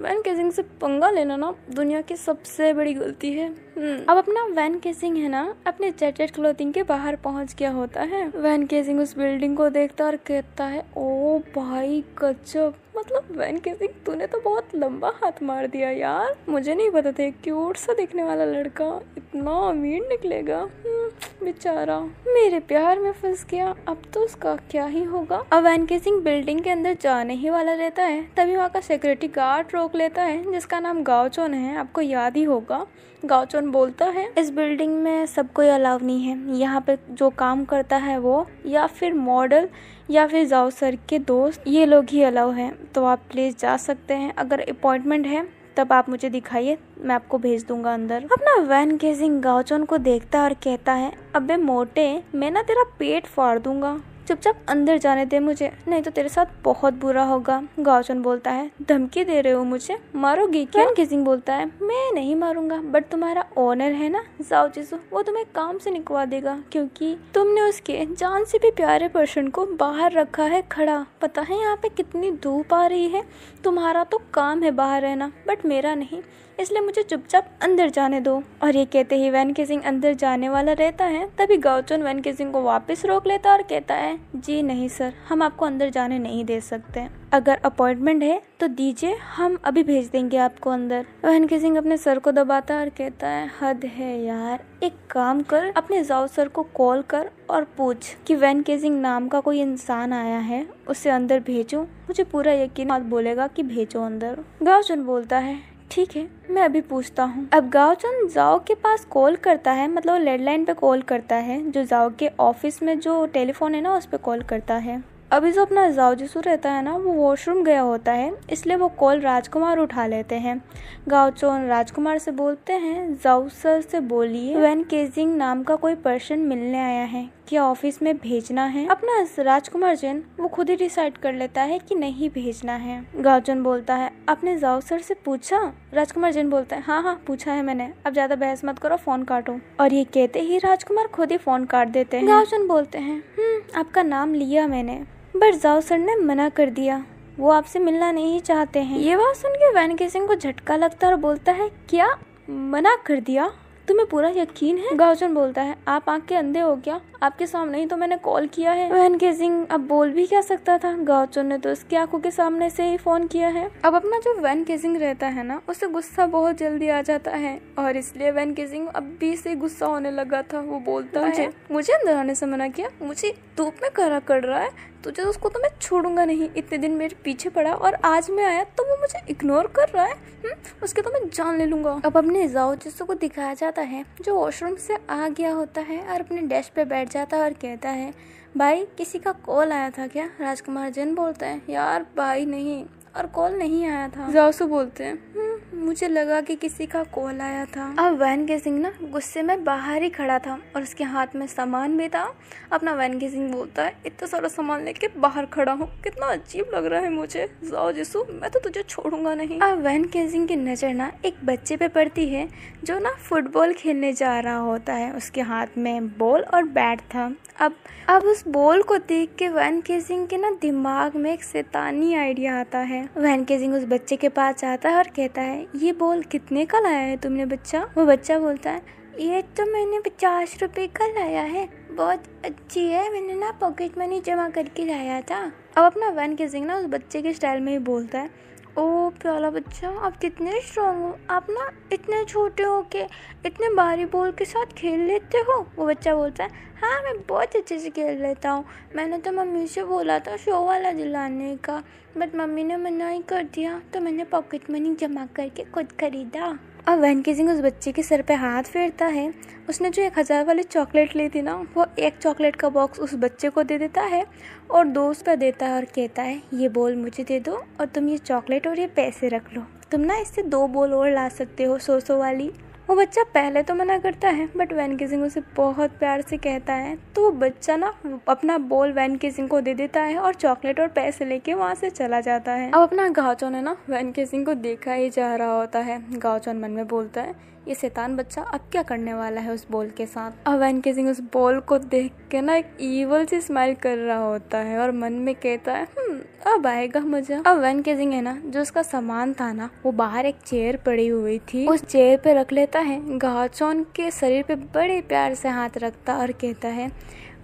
हम्म, सिंह से पंगा लेना ना दुनिया की सबसे बड़ी गलती है अब अपना वैन केसिंग है ना अपने जेटेड क्लोथिंग के बाहर पहुंच गया होता है वैन केसिंग उस बिल्डिंग को देखता और कहता है ओ भाई गजब मतलब वैन केसिंग तूने तो बहुत लंबा हाथ मार दिया यार मुझे नहीं पता था क्यूट सा दिखने वाला लड़का इतना अमीर निकलेगा हम्म, बेचारा मेरे प्यार में फंस गया अब तो उसका क्या ही होगा अब वैन केसिंग बिल्डिंग के अंदर जाने ही वाला रहता है तभी वहाँ का सिक्योरिटी गार्ड रोक लेता है जिसका नाम गाँव है आपको याद ही होगा गाँव बोलता है इस बिल्डिंग में सब कोई अलाव नहीं है यहाँ पे जो काम करता है वो या फिर मॉडल या फिर जाओ सर के दोस्त ये लोग ही अलाव हैं तो आप प्लीज़ जा सकते हैं अगर अपॉइंटमेंट है तब आप मुझे दिखाइए मैं आपको भेज दूंगा अंदर अपना वैन गेजिंग गाउचोन को देखता और कहता है अबे मोटे मैं ना तेरा पेट फाड़ दूंगा चुपचाप अंदर जाने दे मुझे नहीं तो तेरे साथ बहुत बुरा होगा गाओचन बोलता है धमकी दे रहे हो मुझे मारोगी क्यों किसिंग बोलता है मैं नहीं मारूंगा बट तुम्हारा ओनर है ना जाओ जिसो वो तुम्हें काम से निकवा देगा क्योंकि तुमने उसके जान से भी प्यारे पर्सन को बाहर रखा है खड़ा पता है यहाँ पे कितनी धूप आ रही है तुम्हारा तो काम है बाहर रहना बट मेरा नहीं इसलिए मुझे चुपचाप अंदर जाने दो और ये कहते ही वैन के सिंह अंदर जाने वाला रहता है तभी गौचन वैन के सिंह को वापस रोक लेता और कहता है जी नहीं सर हम आपको अंदर जाने नहीं दे सकते अगर अपॉइंटमेंट है तो दीजिए हम अभी भेज देंगे आपको अंदर वहन सिंह अपने सर को दबाता है और कहता है हद है यार एक काम कर अपने जाओ सर को कॉल कर और पूछ कि वैन के सिंह नाम का कोई इंसान आया है उसे अंदर भेजो मुझे पूरा यकीन बात बोलेगा कि भेजो अंदर गावचन बोलता है ठीक है मैं अभी पूछता हूँ अब गाओचंद जाओ के पास कॉल करता है मतलब लैंडलाइन पे कॉल करता है जो जाओ के ऑफिस में जो टेलीफोन है ना उस पर कॉल करता है अभी जो अपना जाओ जिसू रहता है ना वो वॉशरूम गया होता है इसलिए वो कॉल राजकुमार उठा लेते हैं गाओचोन राजकुमार से बोलते हैं जाऊ सर से बोलिए वैन केजिंग नाम का कोई पर्सन मिलने आया है क्या ऑफिस में भेजना है अपना राजकुमार जैन वो खुद ही डिसाइड कर लेता है कि नहीं भेजना है गावजन बोलता है आपने जाओ सर से पूछा राजकुमार जैन बोलते हैं हाँ हाँ पूछा है मैंने अब ज्यादा बहस मत करो फोन काटो और ये कहते ही राजकुमार खुद ही फोन काट देते हैं गावजन बोलते हैं हम्म, आपका नाम लिया मैंने बट जाओ सर ने मना कर दिया वो आपसे मिलना नहीं चाहते हैं ये बात सुन के वैन सिंह को झटका लगता है और बोलता है क्या मना कर दिया तुम्हें पूरा यकीन है गाओचन बोलता है आप आंख के अंधे हो क्या आपके सामने ही तो मैंने कॉल किया है वहन सिंह अब बोल भी क्या सकता था गाओचन ने तो उसकी आंखों के सामने से ही फोन किया है अब अपना जो वैन के सिंह रहता है ना उसे गुस्सा बहुत जल्दी आ जाता है और इसलिए के सिंह अब भी से गुस्सा होने लगा था वो बोलता मुझे, है मुझे अंदर आने से मना किया मुझे धूप में करा कर रहा है तुझे तो उसको तो मैं छोड़ूंगा नहीं इतने दिन मेरे पीछे पड़ा और आज मैं आया तो वो मुझे इग्नोर कर रहा है हुँ? हम्म, उसके तो मैं जान ले लूंगा अब अपने जाओ जिसो को दिखाया जाता है जो वॉशरूम से आ गया होता है और अपने डेस्क पे बैठ जाता है और कहता है भाई किसी का कॉल आया था क्या राजकुमार जैन बोलता है यार भाई नहीं और कॉल नहीं आया था जासु बोलते हैं हम्म, मुझे लगा कि किसी का कॉल आया था अब वैन सिंह ना गुस्से में बाहर ही खड़ा था और उसके हाथ में सामान भी था अपना वैन के सिंह बोलता है इतना सारा सामान लेके बाहर खड़ा हूँ कितना अजीब लग रहा है मुझे जाओ जिसू मैं तो तुझे छोड़ूंगा नहीं अब वैन सिंह की नज़र ना एक बच्चे पे पड़ती है जो ना फुटबॉल खेलने जा रहा होता है उसके हाथ में बॉल और बैट था अब अब उस बॉल को देख के वैन सिंह के ना दिमाग में एक शैतानी आइडिया आता है वैन सिंह उस बच्चे के पास जाता है और कहता है ये बॉल कितने का लाया है तुमने बच्चा वो बच्चा बोलता है ये तो मैंने पचास रुपए का लाया है बहुत अच्छी है मैंने ना पॉकेट मनी जमा करके लाया था अब अपना वैन सिंह ना उस बच्चे के स्टाइल में ही बोलता है ओ प्याला बच्चा आप कितने स्ट्रांग हो आप ना इतने छोटे हो के इतने भारी बॉल के साथ खेल लेते हो वो बच्चा बोलता है हाँ मैं बहुत अच्छे से खेल लेता हूँ मैंने तो मम्मी से बोला था शो वाला दिलाने का बट मम्मी ने मना ही कर दिया तो मैंने पॉकेट मनी जमा करके खुद खरीदा और वैन सिंह उस बच्चे के सर पे हाथ फेरता है उसने जो एक हज़ार वाली चॉकलेट ली थी ना वो एक चॉकलेट का बॉक्स उस बच्चे को दे देता है और दोस्त पर देता है और कहता है ये बॉल मुझे दे दो और तुम ये चॉकलेट और ये पैसे रख लो तुम ना इससे दो बॉल और ला सकते हो सौ सौ वाली वो बच्चा पहले तो मना करता है बट वैन सिंह उसे बहुत प्यार से कहता है तो वो बच्चा ना अपना बॉल वैन सिंह को दे देता है और चॉकलेट और पैसे लेके वहाँ से चला जाता है अब अपना चौन है ना वैन सिंह को देखा ही जा रहा होता है चौन मन में बोलता है ये शैतान बच्चा अब क्या करने वाला है उस बॉल के साथ अब वैन सिंह उस बॉल को देख के ना एक ईवल से स्माइल कर रहा होता है और मन में कहता है हम्म, अब आएगा मजा अब वैन सिंह है ना जो उसका सामान था ना वो बाहर एक चेयर पड़ी हुई थी उस चेयर पे रख लेता है गाचौन के शरीर पे बड़े प्यार से हाथ रखता और कहता है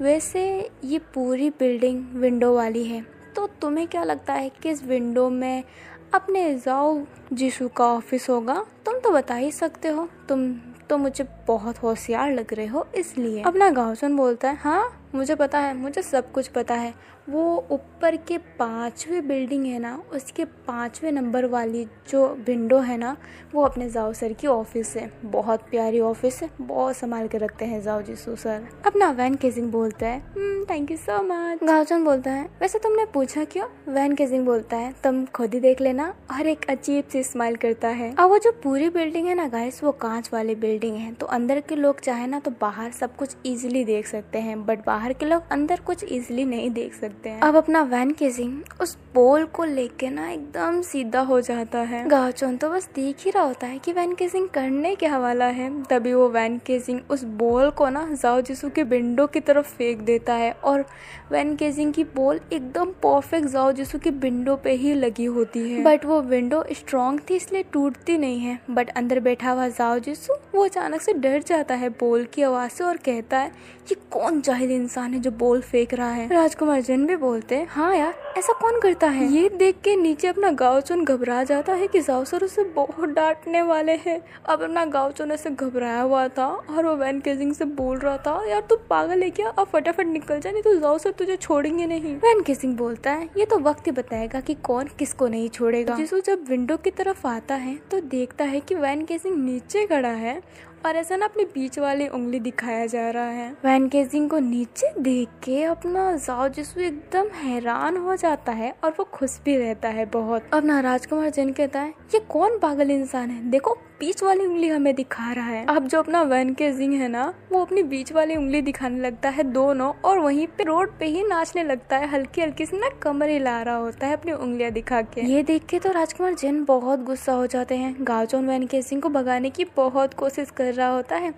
वैसे ये पूरी बिल्डिंग विंडो वाली है तो तुम्हें क्या लगता है कि इस विंडो में अपने जाओ जीशु का ऑफिस होगा तुम तो बता ही सकते हो तुम तो मुझे बहुत होशियार लग रहे हो इसलिए अपना सुन बोलता है हाँ मुझे पता है मुझे सब कुछ पता है वो ऊपर के पाँचवें बिल्डिंग है ना उसके पाँचवें नंबर वाली जो विंडो है ना वो अपने जाओ सर की ऑफ़िस है बहुत प्यारी ऑफ़िस है बहुत संभाल के रखते हैं जाओ जी सर अपना वैन केजिंग बोलता है थैंक यू सो मच गावचन बोलता है वैसे तुमने पूछा क्यों वैन केजिंग बोलता है तुम खुद ही देख लेना और एक अजीब सी स्माइल करता है और वो जो पूरी बिल्डिंग है ना गाइस वो कांच वाली बिल्डिंग है तो अंदर के लोग चाहे ना तो बाहर सब कुछ इजिली देख सकते हैं बट बाहर के लोग अंदर कुछ इजिली नहीं देख सकते करते हैं अब अपना वैन केजिंग उस पोल को लेके ना एकदम सीधा हो जाता है गाचोन तो बस देख ही रहा होता है कि वैन केजिंग करने के हवाला है तभी वो वैन केजिंग उस बॉल को ना जाओ जिसू के विंडो की तरफ फेंक देता है और वैन गेजिंग की पोल एकदम परफेक्ट जाओ जिसो की विंडो पे ही लगी होती है बट वो विंडो स्ट्रॉन्ग थी इसलिए टूटती नहीं है बट अंदर बैठा हुआ जाओ जिसू वो अचानक से डर जाता है बोल की आवाज से और कहता है ये कौन जाहिल इंसान है जो बोल फेंक रहा है राजकुमार जैन भी बोलते हैं हाँ यार ऐसा कौन करता है ये देख के नीचे अपना गाँव चुन घबरा जाता है कि जाओ सर उसे बहुत डांटने वाले हैं अब अपना गाँव चुन ऐसे घबराया हुआ था और वो वैन केजिंग से बोल रहा था यार तू पागल है क्या अब फटाफट निकल जाए नहीं तो जाओ सर तुझे छोड़ेंगे नहीं वैन किसिंग बोलता है ये तो वक्त ही बताएगा कि कौन किसको नहीं छोड़ेगा तो जिसू जब विंडो की तरफ आता है तो देखता है कि वैन केसिंग नीचे खड़ा है और ऐसा ना अपने बीच वाली उंगली दिखाया जा रहा है वैन केसिंग को नीचे देख के अपना जाओ जिसू एकदम हैरान हो जाता है और वो खुश भी रहता है बहुत अपना राजकुमार जैन कहता है ये कौन पागल इंसान है देखो बीच वाली उंगली हमें दिखा रहा है अब जो अपना वन के जिंग है ना वो अपनी बीच वाली उंगली दिखाने लगता है दोनों और वहीं पे रोड पे ही नाचने लगता है हल्की हल्की से ना कमर हिला रहा होता है अपनी उंगलियां दिखा के ये देख के तो राजकुमार जैन बहुत गुस्सा हो जाते हैं गाजोन वैन के सिंह को भगाने की बहुत कोशिश कर रहा होता है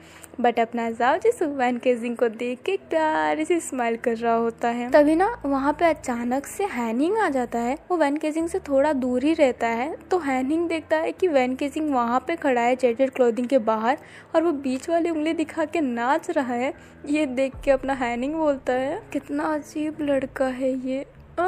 बट अपना जाव जिस वैन के सिंह को देख के प्यारे से स्माइल कर रहा होता है तभी ना वहाँ पे अचानक से हैनिंग आ जाता है वो वैन सिंह से थोड़ा दूर ही रहता है तो हैनिंग देखता है कि वैन सिंह वहाँ पे खड़ा खड़ा है जेडेड क्लोथिंग के बाहर और वो बीच वाली उंगली दिखा के नाच रहा है ये देख के अपना हैनिंग बोलता है कितना अजीब लड़का है ये आ,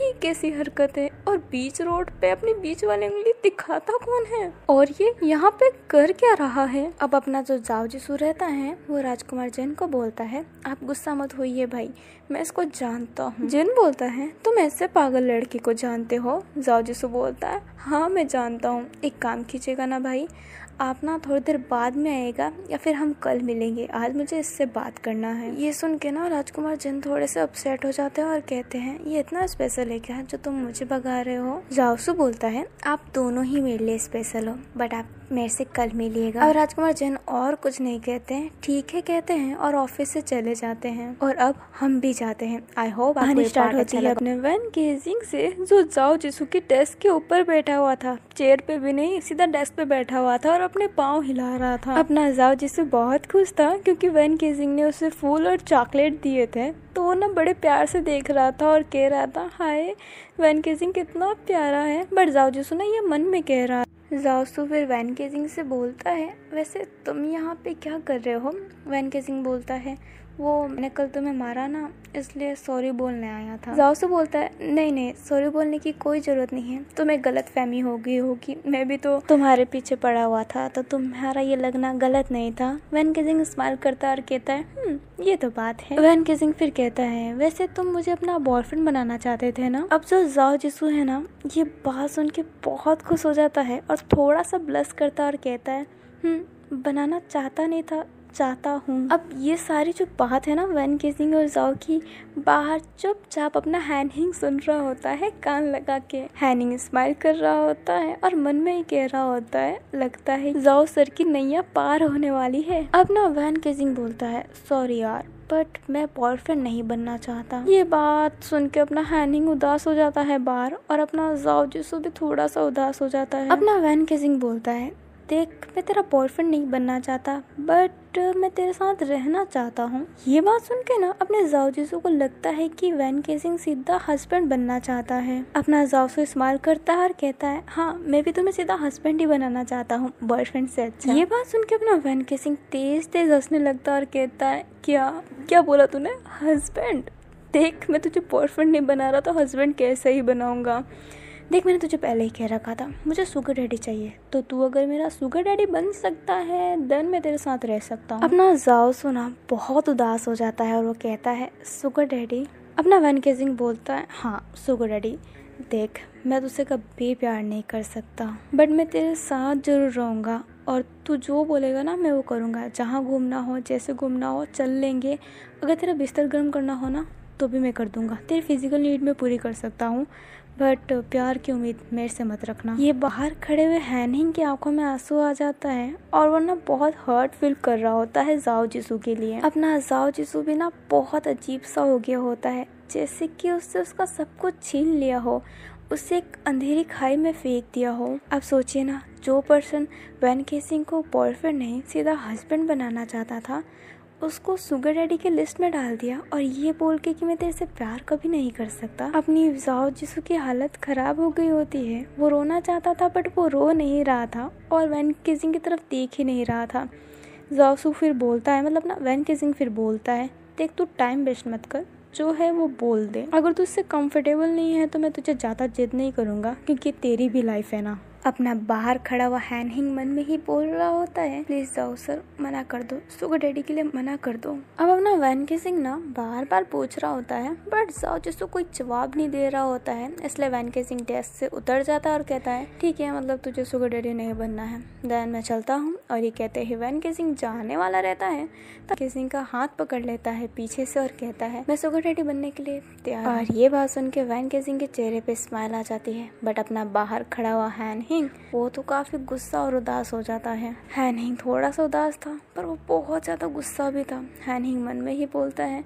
ये कैसी हरकत है और बीच रोड पे अपनी बीच वाली उंगली दिखाता कौन है और ये यहाँ पे कर क्या रहा है अब अपना जो जाओ जिसू रहता है वो राजकुमार जैन को बोलता है आप गुस्सा मत होइए भाई मैं इसको जानता हूँ जैन बोलता है तुम ऐसे पागल लड़की को जानते हो जाओ जिसू बोलता है हाँ मैं जानता हूँ एक काम कीजिएगा ना भाई आप ना थोड़ी देर बाद में आएगा या फिर हम कल मिलेंगे आज मुझे इससे बात करना है ये सुन के ना राजकुमार जैन थोड़े से अपसेट हो जाते हैं और कहते हैं ये इतना स्पेशल है क्या जो तुम मुझे भगा रहे हो जाओसू बोलता है आप दोनों ही मेरे लिए स्पेशल हो बट आप मेरे से कल मिलिएगा और राजकुमार जैन और कुछ नहीं कहते हैं ठीक है कहते हैं और ऑफिस से चले जाते हैं और अब हम भी जाते हैं आई होप आपको स्टार्ट होती अच्छा है अपने वन गेजिंग से जो जाओ जिसु के डेस्क के ऊपर बैठा हुआ था चेयर पे भी नहीं सीधा डेस्क पे बैठा हुआ था और अपने पाँव हिला रहा था अपना जाओ जिसु बहुत खुश था क्यूँकी वन गेजिंग ने उसे फूल और चॉकलेट दिए थे तो वो ना बड़े प्यार से देख रहा था और कह रहा था हाय वैन केसिंग कितना प्यारा है बट जाओ जिसु ना ये मन में कह रहा जासू फिर वैन केजिंग से बोलता है वैसे तुम यहाँ पे क्या कर रहे हो वैन केजिंग बोलता है वो मैंने कल तुम्हें मारा ना इसलिए सॉरी बोलने आया था जाओसो बोलता है नहीं नहीं सॉरी बोलने की कोई ज़रूरत नहीं है तुम्हें गलत फहमी हो गई होगी मैं भी तो तुम्हारे पीछे पड़ा हुआ था तो तुम्हारा ये लगना गलत नहीं था वैन किजिंग स्माइल करता और कहता है हम्म, ये तो बात है वैन किजिंग फिर कहता है वैसे तुम मुझे अपना बॉयफ्रेंड बनाना चाहते थे ना अब जो जाओ जिसू है ना ये बात सुन के बहुत खुश हो जाता है और थोड़ा सा ब्लस करता और कहता है हम्म, बनाना चाहता नहीं था चाहता हूँ अब ये सारी जो बात है ना वन किसिंग और जाओ की बाहर चुपचाप अपना हैनिंग सुन रहा होता है कान लगा के हैनिंग स्माइल कर रहा होता है और मन में ही कह रहा होता है लगता है जाओ सर की नैया पार होने वाली है अब ना वैन किसिंग बोलता है सॉरी यार बट मैं बॉयफ्रेंड नहीं बनना चाहता ये बात सुन के अपना हैनिंग उदास हो जाता है बार और अपना जाओ जिसो भी थोड़ा सा उदास हो जाता है अपना वैन केसिंग बोलता है देख मैं तेरा बॉयफ्रेंड नहीं बनना चाहता बट मैं तेरे साथ रहना चाहता हूँ ये बात सुन के ना अपने जाओजीसू को लगता है कि वैन केसिंग सीधा हस्बैंड बनना चाहता है अपना जाओसू स्माइल करता है और कहता है हाँ मैं भी तुम्हें सीधा हस्बैंड ही बनाना चाहता हूँ बॉयफ्रेंड से अच्छा ये बात सुन के अपना वैन केसिंग तेज तेज हंसने लगता है और कहता है क्या क्या बोला तूने हस्बैंड देख मैं तुझे बॉयफ्रेंड नहीं बना रहा तो हस्बैंड कैसे ही बनाऊंगा देख मैंने तुझे पहले ही कह रखा था मुझे सुगर डैडी चाहिए तो तू अगर मेरा सुगर डैडी बन सकता है देन मैं तेरे साथ रह सकता हूँ अपना जाओ सुना बहुत उदास हो जाता है और वो कहता है सुगर डैडी अपना वन सिंह बोलता है हाँ सुगर डैडी देख मैं तुझसे कभी प्यार नहीं कर सकता बट मैं तेरे साथ जरूर रहूँगा और तू जो बोलेगा ना मैं वो करूँगा जहाँ घूमना हो जैसे घूमना हो चल लेंगे अगर तेरा बिस्तर गर्म करना हो ना तो भी मैं कर दूँगा तेरी फिज़िकल नीड मैं पूरी कर सकता हूँ बट प्यार की उम्मीद मेरे से मत रखना ये बाहर खड़े हुए हैनिंग की आंखों में आंसू आ जाता है और वो ना बहुत हर्ट फील कर रहा होता है जाओ जिसू के लिए अपना जाओ जिसू भी ना बहुत अजीब सा हो गया होता है जैसे कि उससे उसका सब कुछ छीन लिया हो उसे एक अंधेरी खाई में फेंक दिया हो अब सोचिए ना जो पर्सन वैन केसिंग को बॉयफ्रेंड नहीं सीधा हस्बैंड बनाना चाहता था उसको सुगर डैडी के लिस्ट में डाल दिया और ये बोल के कि मैं तेरे से प्यार कभी नहीं कर सकता अपनी जाओ जिसू की हालत खराब हो गई होती है वो रोना चाहता था बट वो रो नहीं रहा था और वैन किजिंग की तरफ देख ही नहीं रहा था जाओसू फिर बोलता है मतलब ना वैन किजिंग फिर बोलता है देख तू टाइम वेस्ट मत कर जो है वो बोल दे अगर तू इससे कंफर्टेबल नहीं है तो मैं तुझे ज़्यादा जिद नहीं करूँगा क्योंकि तेरी भी लाइफ है ना अपना बाहर खड़ा हुआ हैन हिंग मन में ही बोल रहा होता है प्लीज जाओ सर मना कर दो सुगर डैडी के लिए मना कर दो अब अपना वैन के सिंह ना बार बार पूछ रहा होता है बट जाओ जिसको कोई जवाब नहीं दे रहा होता है इसलिए वैन के सिंह डेस्क से उतर जाता है और कहता है ठीक है मतलब तुझे सुगर डैडी नहीं बनना है देन मैं चलता हूँ और ये कहते हैं वैन के सिंह जाने वाला रहता है तो के सिंह का हाथ पकड़ लेता है पीछे से और कहता है मैं सुगर डैडी बनने के लिए तैयार और ये बात सुन के वैन के सिंह के चेहरे पे स्माइल आ जाती है बट अपना बाहर खड़ा हुआ हैन नहीं वो तो काफी गुस्सा और उदास हो जाता है है नहीं थोड़ा सा उदास था पर वो बहुत ज्यादा गुस्सा भी था है नहीं मन में ही बोलता है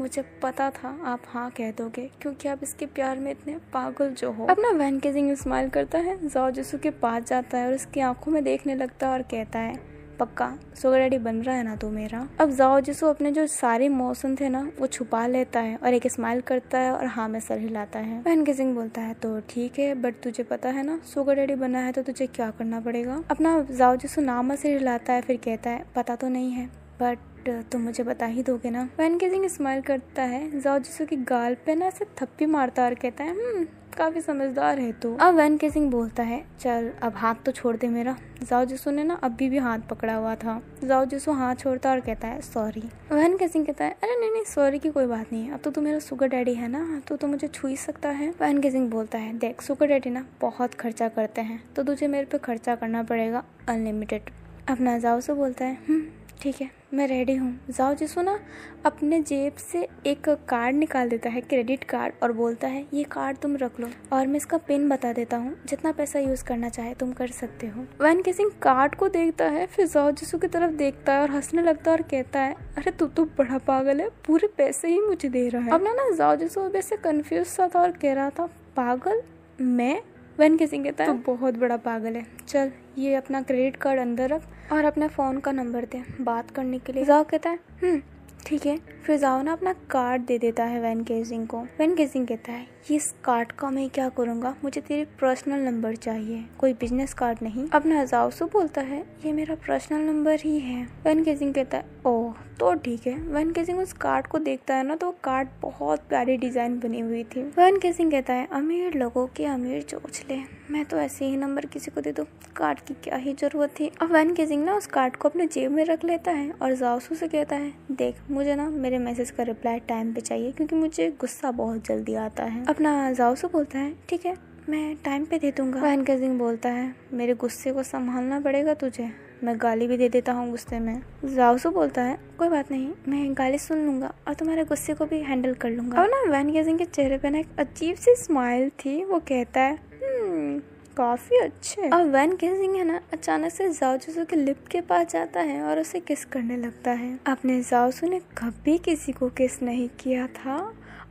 मुझे पता था आप हाँ कह दोगे क्योंकि आप इसके प्यार में इतने पागल जो हो अपना वैन जिंग स्माइल करता है जॉर्जिसू के पास जाता है और उसकी आंखों में देखने लगता है और कहता है पक्का सुगर डैडी बन रहा है ना तू तो मेरा अब जाओ जिसो अपने जो सारे मौसम थे ना वो छुपा लेता है और एक स्माइल करता है और हाँ में सर हिलाता है पहन के सिंह बोलता है तो ठीक है बट तुझे पता है ना सुगर डैडी बना है तो तुझे क्या करना पड़ेगा अपना जाओ जिसो नामा से हिलाता है फिर कहता है पता तो नहीं है बट तुम मुझे बता ही दोगे ना वैन के सिंह स्माइल करता है जाओ जिसो की गाल पे ना ऐसे थप्पी मारता और कहता है हम्म, काफ़ी समझदार है तो अब वन के सिंह बोलता है चल अब हाथ तो छोड़ दे मेरा जाओ जिसो ने ना अभी भी हाथ पकड़ा हुआ था जाओ जिसो हाथ छोड़ता और कहता है सॉरी वन के सिंह कहता है अरे नहीं नहीं सॉरी की कोई बात नहीं है अब तो तू मेरा सुगर डैडी है ना तो तू मुझे छू ही सकता है वन के सिंह बोलता है देख सुगर डैडी ना बहुत खर्चा करते हैं तो तुझे मेरे पे खर्चा करना पड़ेगा अनलिमिटेड अपना जाओ से बोलता है हम्म, ठीक है मैं रेडी हूँ जाओ जिसो ना अपने जेब से एक कार्ड निकाल देता है क्रेडिट कार्ड और बोलता है ये कार्ड तुम रख लो और मैं इसका पिन बता देता हूँ जितना पैसा यूज़ करना चाहे तुम कर सकते हो वैन किसिंग कार्ड को देखता है फिर जाओ जिसो की तरफ देखता है और हंसने लगता है और कहता है अरे तू तो बड़ा पागल है पूरे पैसे ही मुझे दे रहा है अब ना ना जाओ जिसो वैसे कन्फ्यूज सा था और कह रहा था पागल मैं वैन किसिंग कहता है तो बहुत बड़ा पागल है चल ये अपना क्रेडिट कार्ड अंदर रख और अपने फ़ोन का नंबर दे बात करने के लिए जाओ कहता है हम्म, ठीक है फिर जाओ ना अपना कार्ड दे देता है वैन केसिंग को वैन केसिंग कहता है ये इस कार्ड का मैं क्या करूँगा मुझे तेरे पर्सनल नंबर चाहिए कोई बिजनेस कार्ड नहीं अब नजाउसू बोलता है ये मेरा पर्सनल नंबर ही है वन केजिंग कहता है ओह तो ठीक है वन केजिंग उस कार्ड को देखता है ना तो कार्ड बहुत प्यारी डिजाइन बनी हुई थी वन केजिंग कहता है अमीर लोगों के अमीर चोच ले मैं तो ऐसे ही नंबर किसी को दे दूँ कार्ड की क्या ही जरूरत थी अब वन केजिंग ना उस कार्ड को अपने जेब में रख लेता है और जाउसू से कहता है देख मुझे ना मेरे मैसेज का रिप्लाई टाइम पे चाहिए क्योंकि मुझे गुस्सा बहुत जल्दी आता है अपना जाओ से बोलता है ठीक है मैं टाइम पे दे दूंगा वहन सिंह बोलता है मेरे गुस्से को संभालना पड़ेगा तुझे मैं गाली भी दे देता हूँ गुस्से में जाओसू बोलता है कोई बात नहीं मैं गाली सुन लूंगा और तुम्हारे गुस्से को भी हैंडल कर लूंगा और ना वैन गेजिंग के चेहरे पे ना एक अजीब सी स्माइल थी वो कहता है हम्म, काफी अच्छे और वैन सिंह है ना अचानक से जाओजूसू के लिप के पास जाता है और उसे किस करने लगता है अपने जाओसू ने कभी किसी को किस नहीं किया था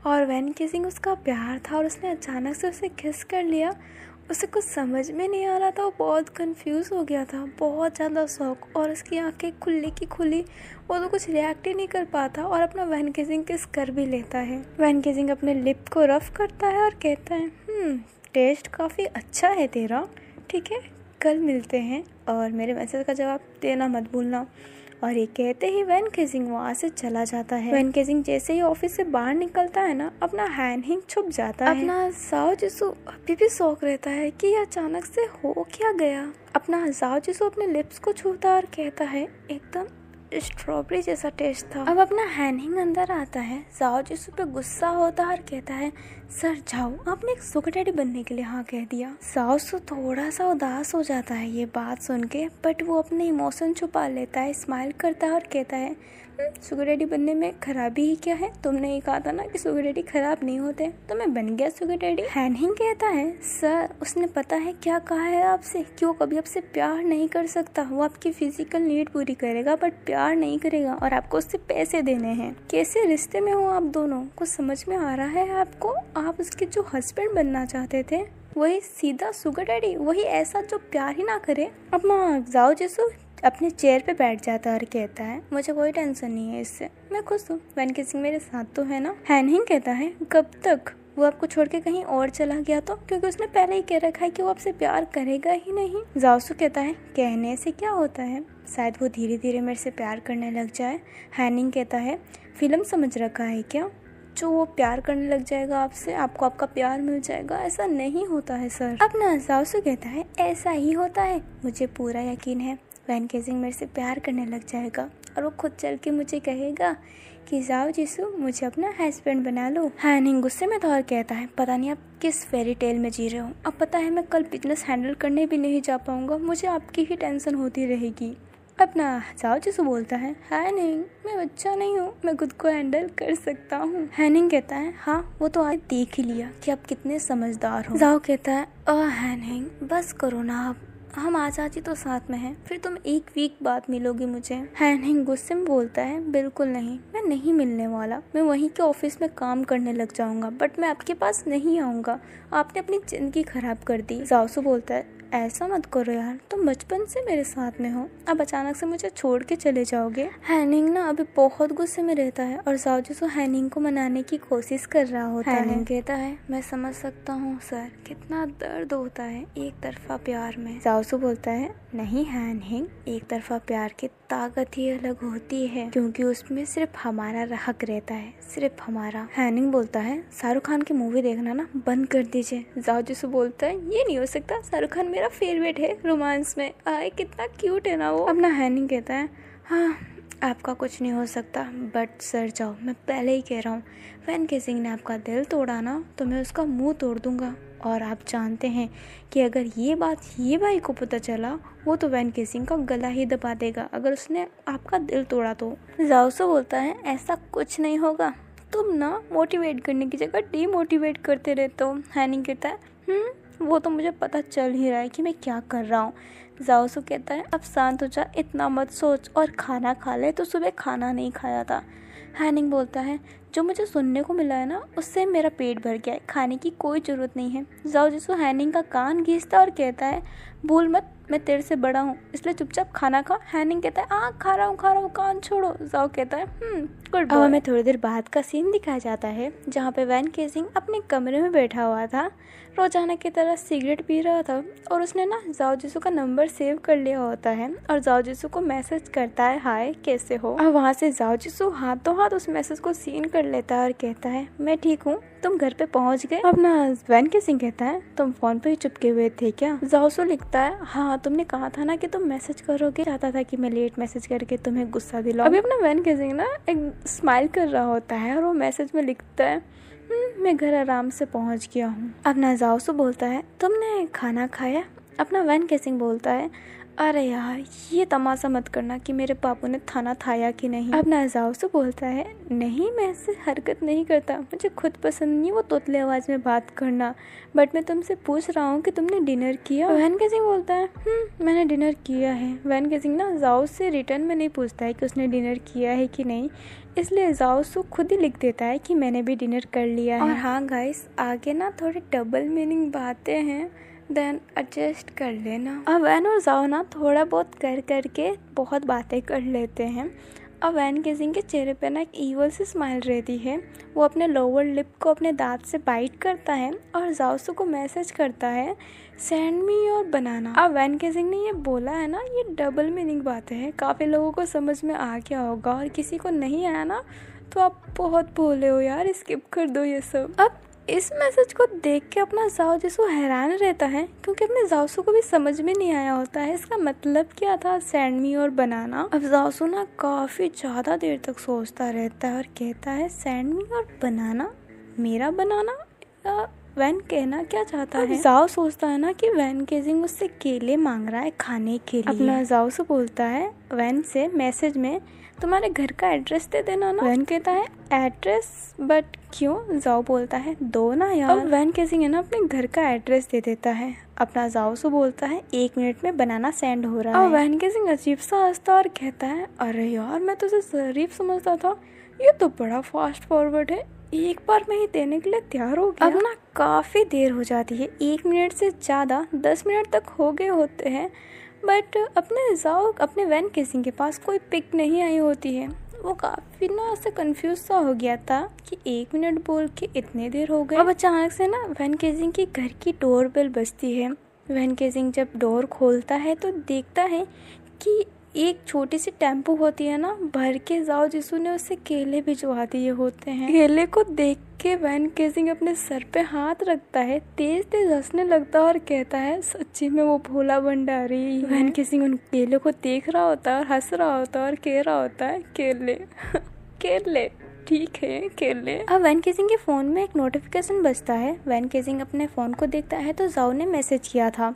और वैन किसिंग उसका प्यार था और उसने अचानक से उसे किस कर लिया उसे कुछ समझ में नहीं आ रहा था वो बहुत कंफ्यूज हो गया था बहुत ज़्यादा शौक और उसकी आंखें खुली की खुली वो तो कुछ रिएक्ट ही नहीं कर पाता और अपना वैन किसिंग किस कर भी लेता है वैन किसिंग अपने लिप को रफ करता है और कहता है टेस्ट हम्म, काफ़ी अच्छा है तेरा ठीक है कल मिलते हैं और मेरे मैसेज का जवाब देना मत भूलना और ये कहते ही वैन केजिंग वहाँ से चला जाता है वैन केजिंग जैसे ही ऑफिस से बाहर निकलता है ना अपना हैंड हिंग छुप जाता है अपना साव जिसू अभी भी शौक रहता है कि अचानक से हो क्या गया अपना जाओ जिसू अपने लिप्स को छूता और कहता है एकदम स्ट्रॉबेरी जैसा टेस्ट था अब अपना हैनिंग अंदर आता है जाओ जिस पे गुस्सा होता है और कहता है सर जाओ आपने एक सुख डैडी बनने के लिए हाँ कह दिया सो थोड़ा सा उदास हो जाता है ये बात सुन के बट वो अपने इमोशन छुपा लेता है स्माइल करता है और कहता है सुगर डैडी बनने में खराबी ही क्या है तुमने ये कहा था ना कि सुगर डैडी खराब नहीं होते तो मैं बन गया सुगर डैडी हैनिंग कहता है सर उसने पता है क्या कहा है आपसे कि वो कभी आपसे प्यार नहीं कर सकता वो आपकी फिजिकल नीड पूरी करेगा बट प्यार नहीं करेगा और आपको उससे पैसे देने हैं कैसे रिश्ते में हो आप दोनों कुछ समझ में आ रहा है आपको आप उसके जो हस्बैंड बनना चाहते थे वही सीधा सुगर डैडी वही ऐसा जो प्यार ही ना करे अब जाओ जैसो अपने चेयर पे बैठ जाता है और कहता है मुझे कोई टेंशन नहीं है इससे मैं खुश हूँ के सिंह मेरे साथ तो है ना हैनिंग कहता है कब तक वो आपको छोड़ के कहीं और चला गया तो क्योंकि उसने पहले ही कह रखा है कि वो आपसे प्यार करेगा ही नहीं जाओसू कहता है कहने से क्या होता है शायद वो धीरे धीरे मेरे से प्यार करने लग जाए हैनिंग कहता है फिल्म समझ रखा है क्या जो वो प्यार करने लग जाएगा आपसे आपको आपका प्यार मिल जाएगा ऐसा नहीं होता है सर अपना जाओसू कहता है ऐसा ही होता है मुझे पूरा यकीन है वैन केसिंग मेरे से प्यार करने लग जाएगा और वो खुद चल के मुझे कहेगा कि जाओ जिसु मुझे अपना हस्बैंड बना लो हैनिंग हाँ, गुस्से में तो और कहता है पता नहीं आप किस फेरी टेल में जी रहे हो अब पता है मैं कल बिजनेस हैंडल करने भी नहीं जा पाऊँगा मुझे आपकी ही टेंशन होती रहेगी अपना जाओ जिसु बोलता है हैनिंग हाँ, मैं बच्चा नहीं हूँ मैं खुद को हैंडल कर सकता हूँ हैनिंग हाँ, कहता है हाँ वो तो आज देख ही लिया कि आप कितने समझदार हो जाओ कहता है अ हैनिंग बस करो ना आप हम आज़ादी तो साथ में है फिर तुम एक वीक बाद मिलोगी मुझे है नहीं गुस्से में बोलता है बिल्कुल नहीं मैं नहीं मिलने वाला मैं वहीं के ऑफिस में काम करने लग जाऊंगा बट मैं आपके पास नहीं आऊंगा आपने अपनी जिंदगी खराब कर दी जाओसू बोलता है ऐसा मत करो यार तुम बचपन से मेरे साथ में हो अब अचानक से मुझे छोड़ के चले जाओगे हैनिंग ना अभी बहुत गुस्से में रहता है और जाओजूसो हैनिंग को मनाने की कोशिश कर रहा होता हैनिंग है हैनिंग कहता है मैं समझ सकता हूँ सर कितना दर्द होता है एक तरफा प्यार में जाओसू बोलता है नहीं हैन हैंग एक तरफा प्यार की ताकत ही अलग होती है क्योंकि उसमें सिर्फ हमारा रहक रहता है सिर्फ हमारा हैनिंग बोलता है शाहरुख खान की मूवी देखना ना बंद कर दीजिए जाओ से बोलता है ये नहीं हो सकता शाहरुख खान मेरा फेवरेट है रोमांस में आए कितना क्यूट है ना वो अपना हैनिंग कहता है हाँ आपका कुछ नहीं हो सकता बट सर जाओ मैं पहले ही कह रहा हूँ फैन सिंह ने आपका दिल तोड़ा ना तो मैं उसका मुंह तोड़ दूंगा और आप जानते हैं कि अगर ये बात ये भाई को पता चला वो तो वैन केसिंग का गला ही दबा देगा अगर उसने आपका दिल तोड़ा तो जाओसो बोलता है ऐसा कुछ नहीं होगा तुम ना मोटिवेट करने की जगह डीमोटिवेट करते रहते हो है नहीं कहता है हम्म, वो तो मुझे पता चल ही रहा है कि मैं क्या कर रहा हूँ जाओसो कहता है अब शांत हो जा इतना मत सोच और खाना खा ले तो सुबह खाना नहीं खाया था हैनिंग बोलता है जो मुझे सुनने को मिला है ना उससे मेरा पेट भर गया है खाने की कोई ज़रूरत नहीं है जाओ जिसको हैनिंग का कान घीसता और कहता है भूल मत मैं तेरे से बड़ा हूँ इसलिए चुपचाप खाना खाओ हैनिंग कहता है आ खा रहा हूँ खा रहा हूँ कान छोड़ो जाओ कहता है हम्म, गुड अब हमें थोड़ी देर बाद का सीन दिखाया जाता है जहाँ पे वैन केसिंग अपने कमरे में बैठा हुआ था रोजाना की तरह सिगरेट पी रहा था और उसने ना जाओ जीसू का नंबर सेव कर लिया होता है और जाओ जीसू को मैसेज करता है हाय कैसे हो और वहाँ से जाओ जीसू हाथों हाथ उस मैसेज को सीन कर लेता है और कहता है मैं ठीक हूँ तुम घर पे पहुंच गए अपना हस्बैंड के सिंह कहता है तुम फोन पे ही चुपके हुए थे क्या जाओसो लिखता है हाँ तुमने कहा था ना कि तुम मैसेज करोगे चाहता था कि मैं लेट मैसेज करके तुम्हें गुस्सा दिलाऊं अभी अपना वैन के सिंह ना एक स्माइल कर रहा होता है और वो मैसेज में लिखता है मैं घर आराम से पहुंच गया हूँ अब से बोलता है तुमने खाना खाया अपना वैन सिंह बोलता है अरे यार ये तमाशा मत करना कि मेरे पापू ने थाना थाया कि नहीं अब नाजाव से बोलता है नहीं मैं ऐसे हरकत नहीं करता मुझे खुद पसंद नहीं वो तोतले आवाज़ में बात करना बट मैं तुमसे पूछ रहा हूँ कि तुमने डिनर किया वैन के सिंह बोलता है हम्म, मैंने डिनर किया है वैन के सिंह ना जाओ से रिटर्न में नहीं पूछता है कि उसने डिनर किया है कि नहीं इसलिए जाओसु खुद ही लिख देता है कि मैंने भी डिनर कर लिया है और हाँ गाइस आगे ना थोड़ी डबल मीनिंग बातें हैं देन एडजस्ट कर लेना अवैन और जाओ ना थोड़ा बहुत कर करके बहुत बातें कर लेते हैं अब वैन गेजिंग के चेहरे पर ना एक ईवल सी स्माइल रहती है वो अपने लोअर लिप को अपने दांत से बाइट करता है और जाओसु को मैसेज करता है सेंड मी और बनाना अब वैन गेजिंग ने ये बोला है ना ये डबल मीनिंग बात है काफ़ी लोगों को समझ में आ गया होगा और किसी को नहीं आया ना तो आप बहुत भोले हो यार स्किप कर दो ये सब अब इस मैसेज को देख के अपना जाओ जिसो हैरान रहता है क्योंकि अपने जाओसु को भी समझ में नहीं आया होता है इसका मतलब क्या था सैंड मी और बनाना अब जाओसु ना काफ़ी ज़्यादा देर तक सोचता रहता है और कहता है सैंड मी और बनाना मेरा बनाना या वैन कहना क्या चाहता है जाओ सोचता है ना कि वैन केजिंग उससे केले मांग रहा है खाने के लिए अपना जाओ से बोलता है वैन से मैसेज में तुम्हारे घर का एड्रेस दे देना ना वैन कहता है एड्रेस बट क्यों जाओ बोलता है दो ना यार अब वैन कैसिंग है ना अपने घर का एड्रेस दे देता है अपना जाओ सो बोलता है एक मिनट में बनाना सेंड हो रहा है वैन कैसिंग अजीब सा हंसता और कहता है अरे यार मैं तुझे शरीफ समझता था ये तो बड़ा फास्ट फॉरवर्ड है एक बार में ही देने के लिए तैयार हो गया अब ना काफ़ी देर हो जाती है एक मिनट से ज़्यादा दस मिनट तक हो गए होते हैं बट अपने जाओ अपने वैन केसिंग के पास कोई पिक नहीं आई होती है वो काफ़ी ना ऐसे कंफ्यूज सा हो गया था कि एक मिनट बोल के इतने देर हो गए अब अचानक से ना वैन केसिंग के घर की डोर बेल बजती है वैन केसिंग जब डोर खोलता है तो देखता है कि एक छोटी सी टेम्पू होती है ना भर के जाओ जिसू ने उससे केले भिजवा दिए होते हैं केले को देख के वैन केसिंग अपने सर पे हाथ रखता है तेज तेज हंसने लगता है और कहता है सच्ची में वो भोला भंडारी वैन केसिंग उन केले को देख रहा होता है और हंस रहा होता है और कह रहा होता है केले <laughs> केले ठीक है केले अब वैन केसिंग के फ़ोन में एक नोटिफिकेशन बजता है वैन केसिंग अपने फ़ोन को देखता है तो जाओ ने मैसेज किया था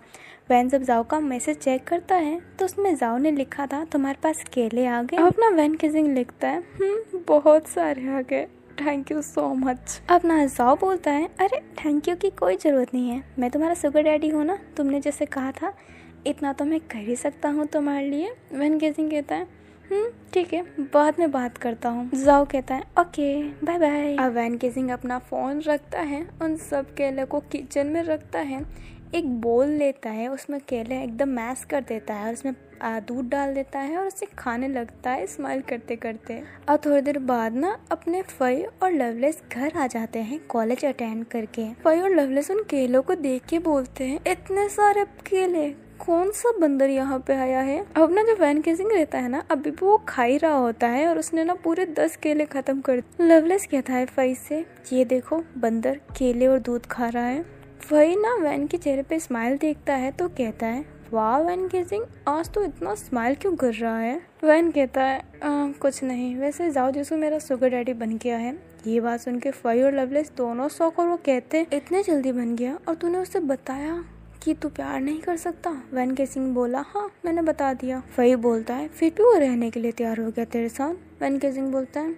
वैन जब जाओ का मैसेज चेक करता है तो उसमें जाओ ने लिखा था तुम्हारे पास केले आ गए अब ना वैन किसिंग लिखता है हम्म, बहुत सारे आ गए थैंक यू सो मच अपना जाओ बोलता है अरे थैंक यू की कोई ज़रूरत नहीं है मैं तुम्हारा सुगर डैडी हूँ ना तुमने जैसे कहा था इतना तो मैं कर ही सकता हूँ तुम्हारे लिए वैन किसिंग कहता है हम्म, ठीक है बाद में बात करता हूँ जाओ कहता है ओके बाय बाय अब वैन किसिंग अपना फ़ोन रखता है उन सब केले को किचन में रखता है एक बोल लेता है उसमें केले एकदम मैश कर देता है और उसमें दूध डाल देता है और उसे खाने लगता है स्माइल करते करते और थोड़ी देर बाद ना अपने फई और लवलेस घर आ जाते हैं कॉलेज अटेंड करके फई और लवलेस उन केलों को देख के बोलते हैं इतने सारे केले कौन सा बंदर यहाँ पे आया है अब अपना जो वैन केसिंग रहता है ना अभी भी वो खा ही रहा होता है और उसने ना पूरे दस केले खत्म कर लवलेस कहता है फई से ये देखो बंदर केले और दूध खा रहा है वही ना वैन के चेहरे पे स्माइल देखता है तो कहता है वाह वैन गेजिंग आज तो इतना स्माइल क्यों कर रहा है वैन कहता है आ, कुछ नहीं वैसे जाओ जिसको मेरा सुगर डैडी बन गया है ये बात सुन के फई और लवलेस दोनों शौक और वो कहते हैं इतने जल्दी बन गया और तूने उसे बताया कि तू प्यार नहीं कर सकता वैन के सिंह बोला हाँ मैंने बता दिया फई बोलता है फिर भी वो रहने के लिए तैयार हो गया तेरे साथ वैन के सिंह बोलता है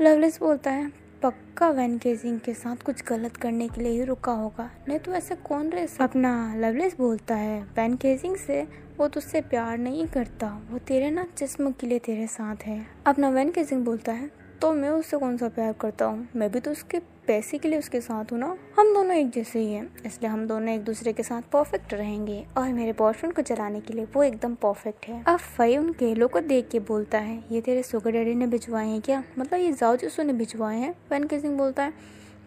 लवलेस हम्म, बोलता है पक्का वैन केजिंग के साथ कुछ गलत करने के लिए ही रुका होगा नहीं तो ऐसे कौन रहे अपना लवलेस बोलता है वैन केजिंग से वो तुझसे प्यार नहीं करता वो तेरे ना जिसम के लिए तेरे साथ है अपना वैन केजिंग बोलता है तो मैं उससे कौन सा प्यार करता हूँ मैं भी तो उसके पैसे के लिए उसके साथ हूँ ना हम दोनों एक जैसे ही हैं इसलिए हम दोनों एक दूसरे के साथ परफेक्ट रहेंगे और मेरे बॉयफ्रेंड को चलाने के लिए वो एकदम परफेक्ट है अब फई उन केलों को देख के बोलता है ये तेरे सुगर डैडी ने भिजवाए हैं क्या मतलब ये जाओजूसू ने भिजवाए हैं के सिंह बोलता है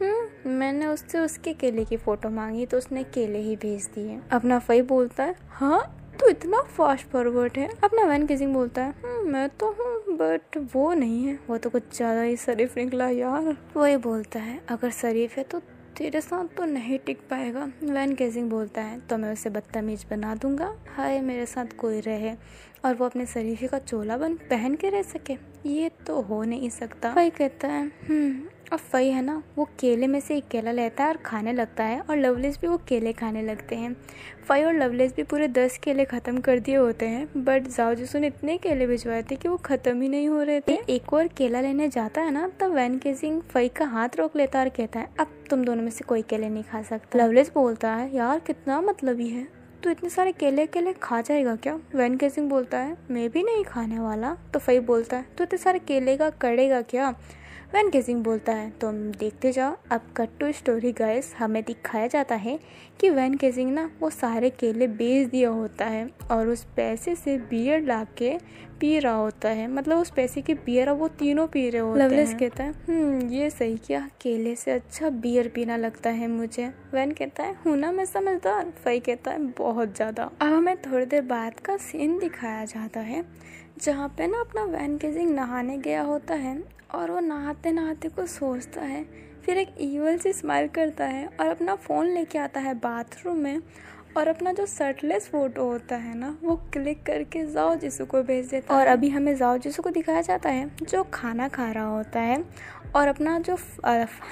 हम्म, मैंने उससे उसके केले की फ़ोटो मांगी तो उसने केले ही भेज दिए अपना फई बोलता है हाँ तो इतना फास्ट फॉरवर्ड है अपना वैन किसिंग बोलता है हम्म, मैं तो हूँ बट वो नहीं है वो तो कुछ ज़्यादा ही शरीफ निकला यार वो ये बोलता है अगर शरीफ है तो तेरे साथ तो नहीं टिक पाएगा वैन केसिंग बोलता है तो मैं उसे बदतमीज बना दूंगा हाय मेरे साथ कोई रहे और वो अपने शरीफे का चोला बन पहन के रह सके ये तो हो नहीं सकता भाई कहता है हम्म, अब फई है ना वो केले में से एक केला लेता है और खाने लगता है और लवलेस भी वो केले खाने लगते हैं फई और लवलेस भी पूरे दस केले ख़त्म कर दिए होते हैं बट जाओ जिसू ने इतने केले भिजवाए थे कि वो ख़त्म ही नहीं हो रहे थे एक और केला लेने जाता है ना तब वैन केसिंग फई का हाथ रोक लेता है और कहता है अब तुम दोनों में से कोई केले नहीं खा सकता लवलेस बोलता है यार कितना मतलब ही है तो इतने सारे केले केले खा जाएगा क्या वैन केसिंग बोलता है मैं भी नहीं खाने वाला तो फई बोलता है तो इतने सारे केले का कड़ेगा क्या वैन गेजिंग बोलता है तो देखते जाओ अब कट टू स्टोरी गाइस हमें दिखाया जाता है कि वैन गेजिंग ना वो सारे केले बेच दिया होता है और उस पैसे से बियर ला के पी रहा होता है मतलब उस पैसे की बियर अब वो तीनों पी रहे होते लवलेस हैं कहता है हम्म, ये सही क्या केले से अच्छा बियर पीना लगता है मुझे वैन कहता है हूँ ना मैं समझदार फई कहता है बहुत ज़्यादा अब हमें थोड़ी देर बाद का सीन दिखाया जाता है जहाँ पे ना अपना वैन केजिंग नहाने गया होता है और वो नहाते नहाते कुछ सोचता है फिर एक ईवल से स्माइल करता है और अपना फ़ोन लेके आता है बाथरूम में और अपना जो सर्टलेस फोटो होता है ना वो क्लिक करके जाओ जिसू को भेज देता और अभी हमें जाओ जिसू को दिखाया जाता है जो खाना खा रहा होता है और अपना जो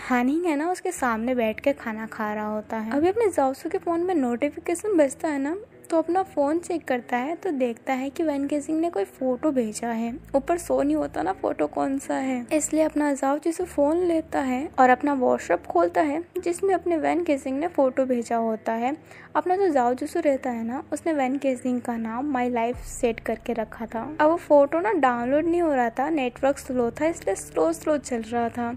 हानिंग है ना उसके सामने बैठ के खाना खा रहा होता है अभी अपने जाओसू के फ़ोन में नोटिफिकेशन बजता है ना तो अपना फ़ोन चेक करता है तो देखता है कि वैन सिंह ने कोई फ़ोटो भेजा है ऊपर सो नहीं होता ना फ़ोटो कौन सा है इसलिए अपना अजाव जिसे फ़ोन लेता है और अपना व्हाट्सअप खोलता है जिसमें अपने वैन केसिंग ने फ़ोटो भेजा होता है अपना जो जाओ जसू रहता है ना उसने वैन केसिंग का नाम माई लाइफ सेट करके रखा था अब वो फ़ोटो ना डाउनलोड नहीं हो रहा था नेटवर्क स्लो था इसलिए स्लो स्लो चल रहा था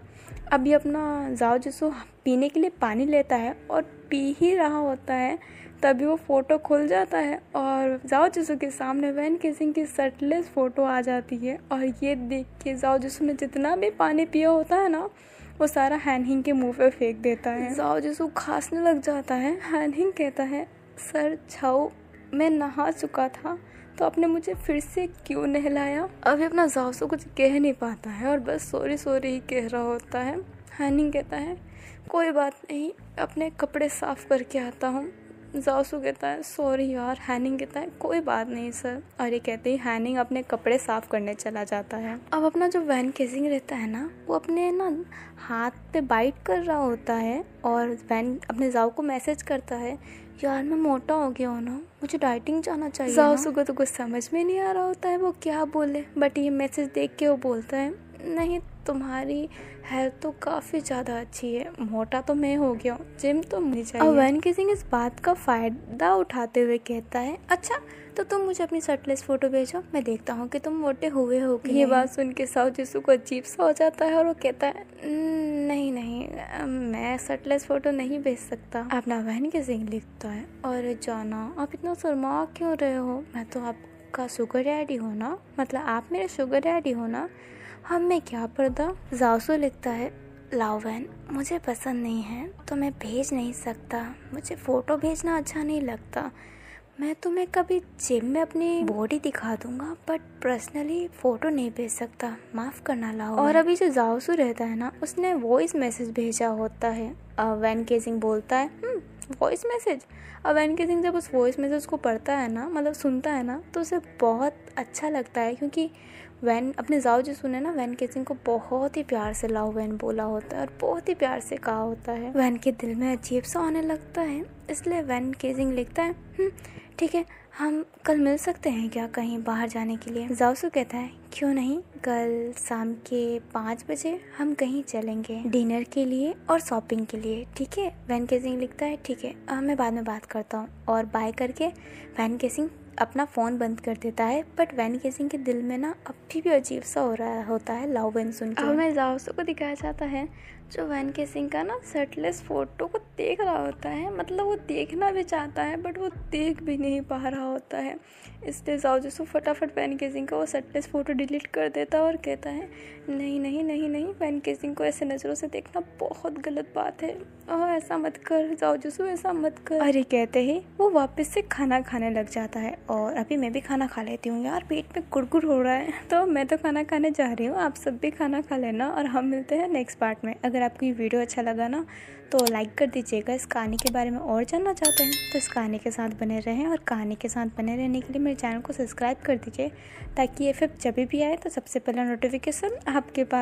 अभी अपना जाओ जिसो पीने के लिए पानी लेता है और पी ही रहा होता है तभी वो फ़ोटो खुल जाता है और जाओ जिसू के सामने वैन किसिंग की सटलेस फ़ोटो आ जाती है और ये देख के जाओ जिसू ने जितना भी पानी पिया होता है ना वो सारा हैनहिंग के मुंह पे फेंक देता है जाओ जिसू खांसने लग जाता है हैनहिंग कहता है सर छाओ मैं नहा चुका था तो आपने मुझे फिर से क्यों नहलाया अभी अपना जाओसू कुछ कह नहीं पाता है और बस सॉरी सॉरी ही कह रहा होता है हैनिंग कहता है कोई बात नहीं अपने कपड़े साफ करके आता हूँ जासू कहता है सॉरी यार हैनिंग कहता है कोई बात नहीं सर और ये कहते हैं हैनिंग अपने कपड़े साफ करने चला जाता है अब अपना जो वैन केसिंग रहता है ना वो अपने ना हाथ पे बाइट कर रहा होता है और वैन अपने जाओ को मैसेज करता है यार मैं मोटा हो गया हूँ ना मुझे डाइटिंग जाना चाहिए जाओसू को तो कुछ समझ में नहीं आ रहा होता है वो क्या बोले बट ये मैसेज देख के वो बोलता है नहीं तुम्हारी हेल्थ तो काफ़ी ज़्यादा अच्छी है मोटा तो मैं हो गया हूँ जिम तो मुझे चाहिए अवैन किसिंग इस बात का फ़ायदा उठाते हुए कहता है अच्छा तो तुम मुझे अपनी शर्टलेस फ़ोटो भेजो मैं देखता हूँ कि तुम मोटे हुए हो ये बात सुन के साहु जिसु को अजीब सा हो जाता है और वो कहता है हम्म, नहीं नहीं मैं शर्टलेस फ़ोटो नहीं भेज सकता अपना नावैन के सिंह लिखता है और जाना आप इतना शर्मा क्यों रहे हो मैं तो आपका शुगर डैडी हो ना मतलब आप मेरे शुगर डैडी हो ना हम हाँ, में क्या पर्दा जासू लिखता है लावन मुझे पसंद नहीं है तो मैं भेज नहीं सकता मुझे फ़ोटो भेजना अच्छा नहीं लगता मैं तुम्हें कभी जिम में अपनी बॉडी दिखा दूंगा बट पर्सनली फ़ोटो नहीं भेज सकता माफ़ करना लाओ और अभी जो जाओसू रहता है ना उसने वॉइस मैसेज भेजा होता है अवैन सिंह बोलता है वॉइस मैसेज के सिंह जब उस वॉइस मैसेज को पढ़ता है ना मतलब सुनता है ना तो उसे बहुत अच्छा लगता है क्योंकि वैन अपने जाओ जी सुने ना वैन के सिंह को बहुत ही प्यार से लाओ वैन बोला होता है और बहुत ही प्यार से कहा होता है वैन के दिल में अजीब सा आने लगता है इसलिए वैन के सिंह लिखता है हम्म, ठीक है हम कल मिल सकते हैं क्या कहीं बाहर जाने के लिए जाओसु कहता है क्यों नहीं कल शाम के पाँच बजे हम कहीं चलेंगे डिनर के लिए और शॉपिंग के लिए ठीक है वैन सिंह लिखता है ठीक है मैं बाद में बात करता हूँ और बाय करके वैन के सिंह अपना फ़ोन बंद कर देता है बट वैन केसिंग के दिल में ना अभी भी अजीब सा हो रहा होता है लाओ वैन सुन के हमें जाओसो को दिखाया जाता है जो वैन केसिंग का ना शर्टलेस फोटो को देख रहा होता है मतलब वो देखना भी चाहता है बट वो देख भी नहीं पा रहा होता है इस डिजाउजो फटाफट पेन केजिंग का वो सेटलेस फ़ोटो डिलीट कर देता है और कहता है नहीं नहीं नहीं नहीं पेन केजिंग को ऐसे नज़रों से देखना बहुत गलत बात है और ऐसा मत कर जाओ ऐसा मत कर अरे कहते ही वो वापस से खाना खाने लग जाता है और अभी मैं भी खाना खा लेती हूँ यार पेट में गुड़गुड़ हो रहा है <laughs> तो मैं तो खाना खाने जा रही हूँ आप सब भी खाना खा लेना और हम मिलते हैं नेक्स्ट पार्ट में अगर आपको ये वीडियो अच्छा लगा ना तो लाइक कर दीजिएगा इस कहानी के बारे में और जानना चाहते हैं तो इस कहानी के साथ बने रहें और कहानी के साथ बने रहने के लिए मेरे चैनल को सब्सक्राइब कर दीजिए ताकि ये फिर जब भी आए तो सबसे पहला नोटिफिकेशन आपके पास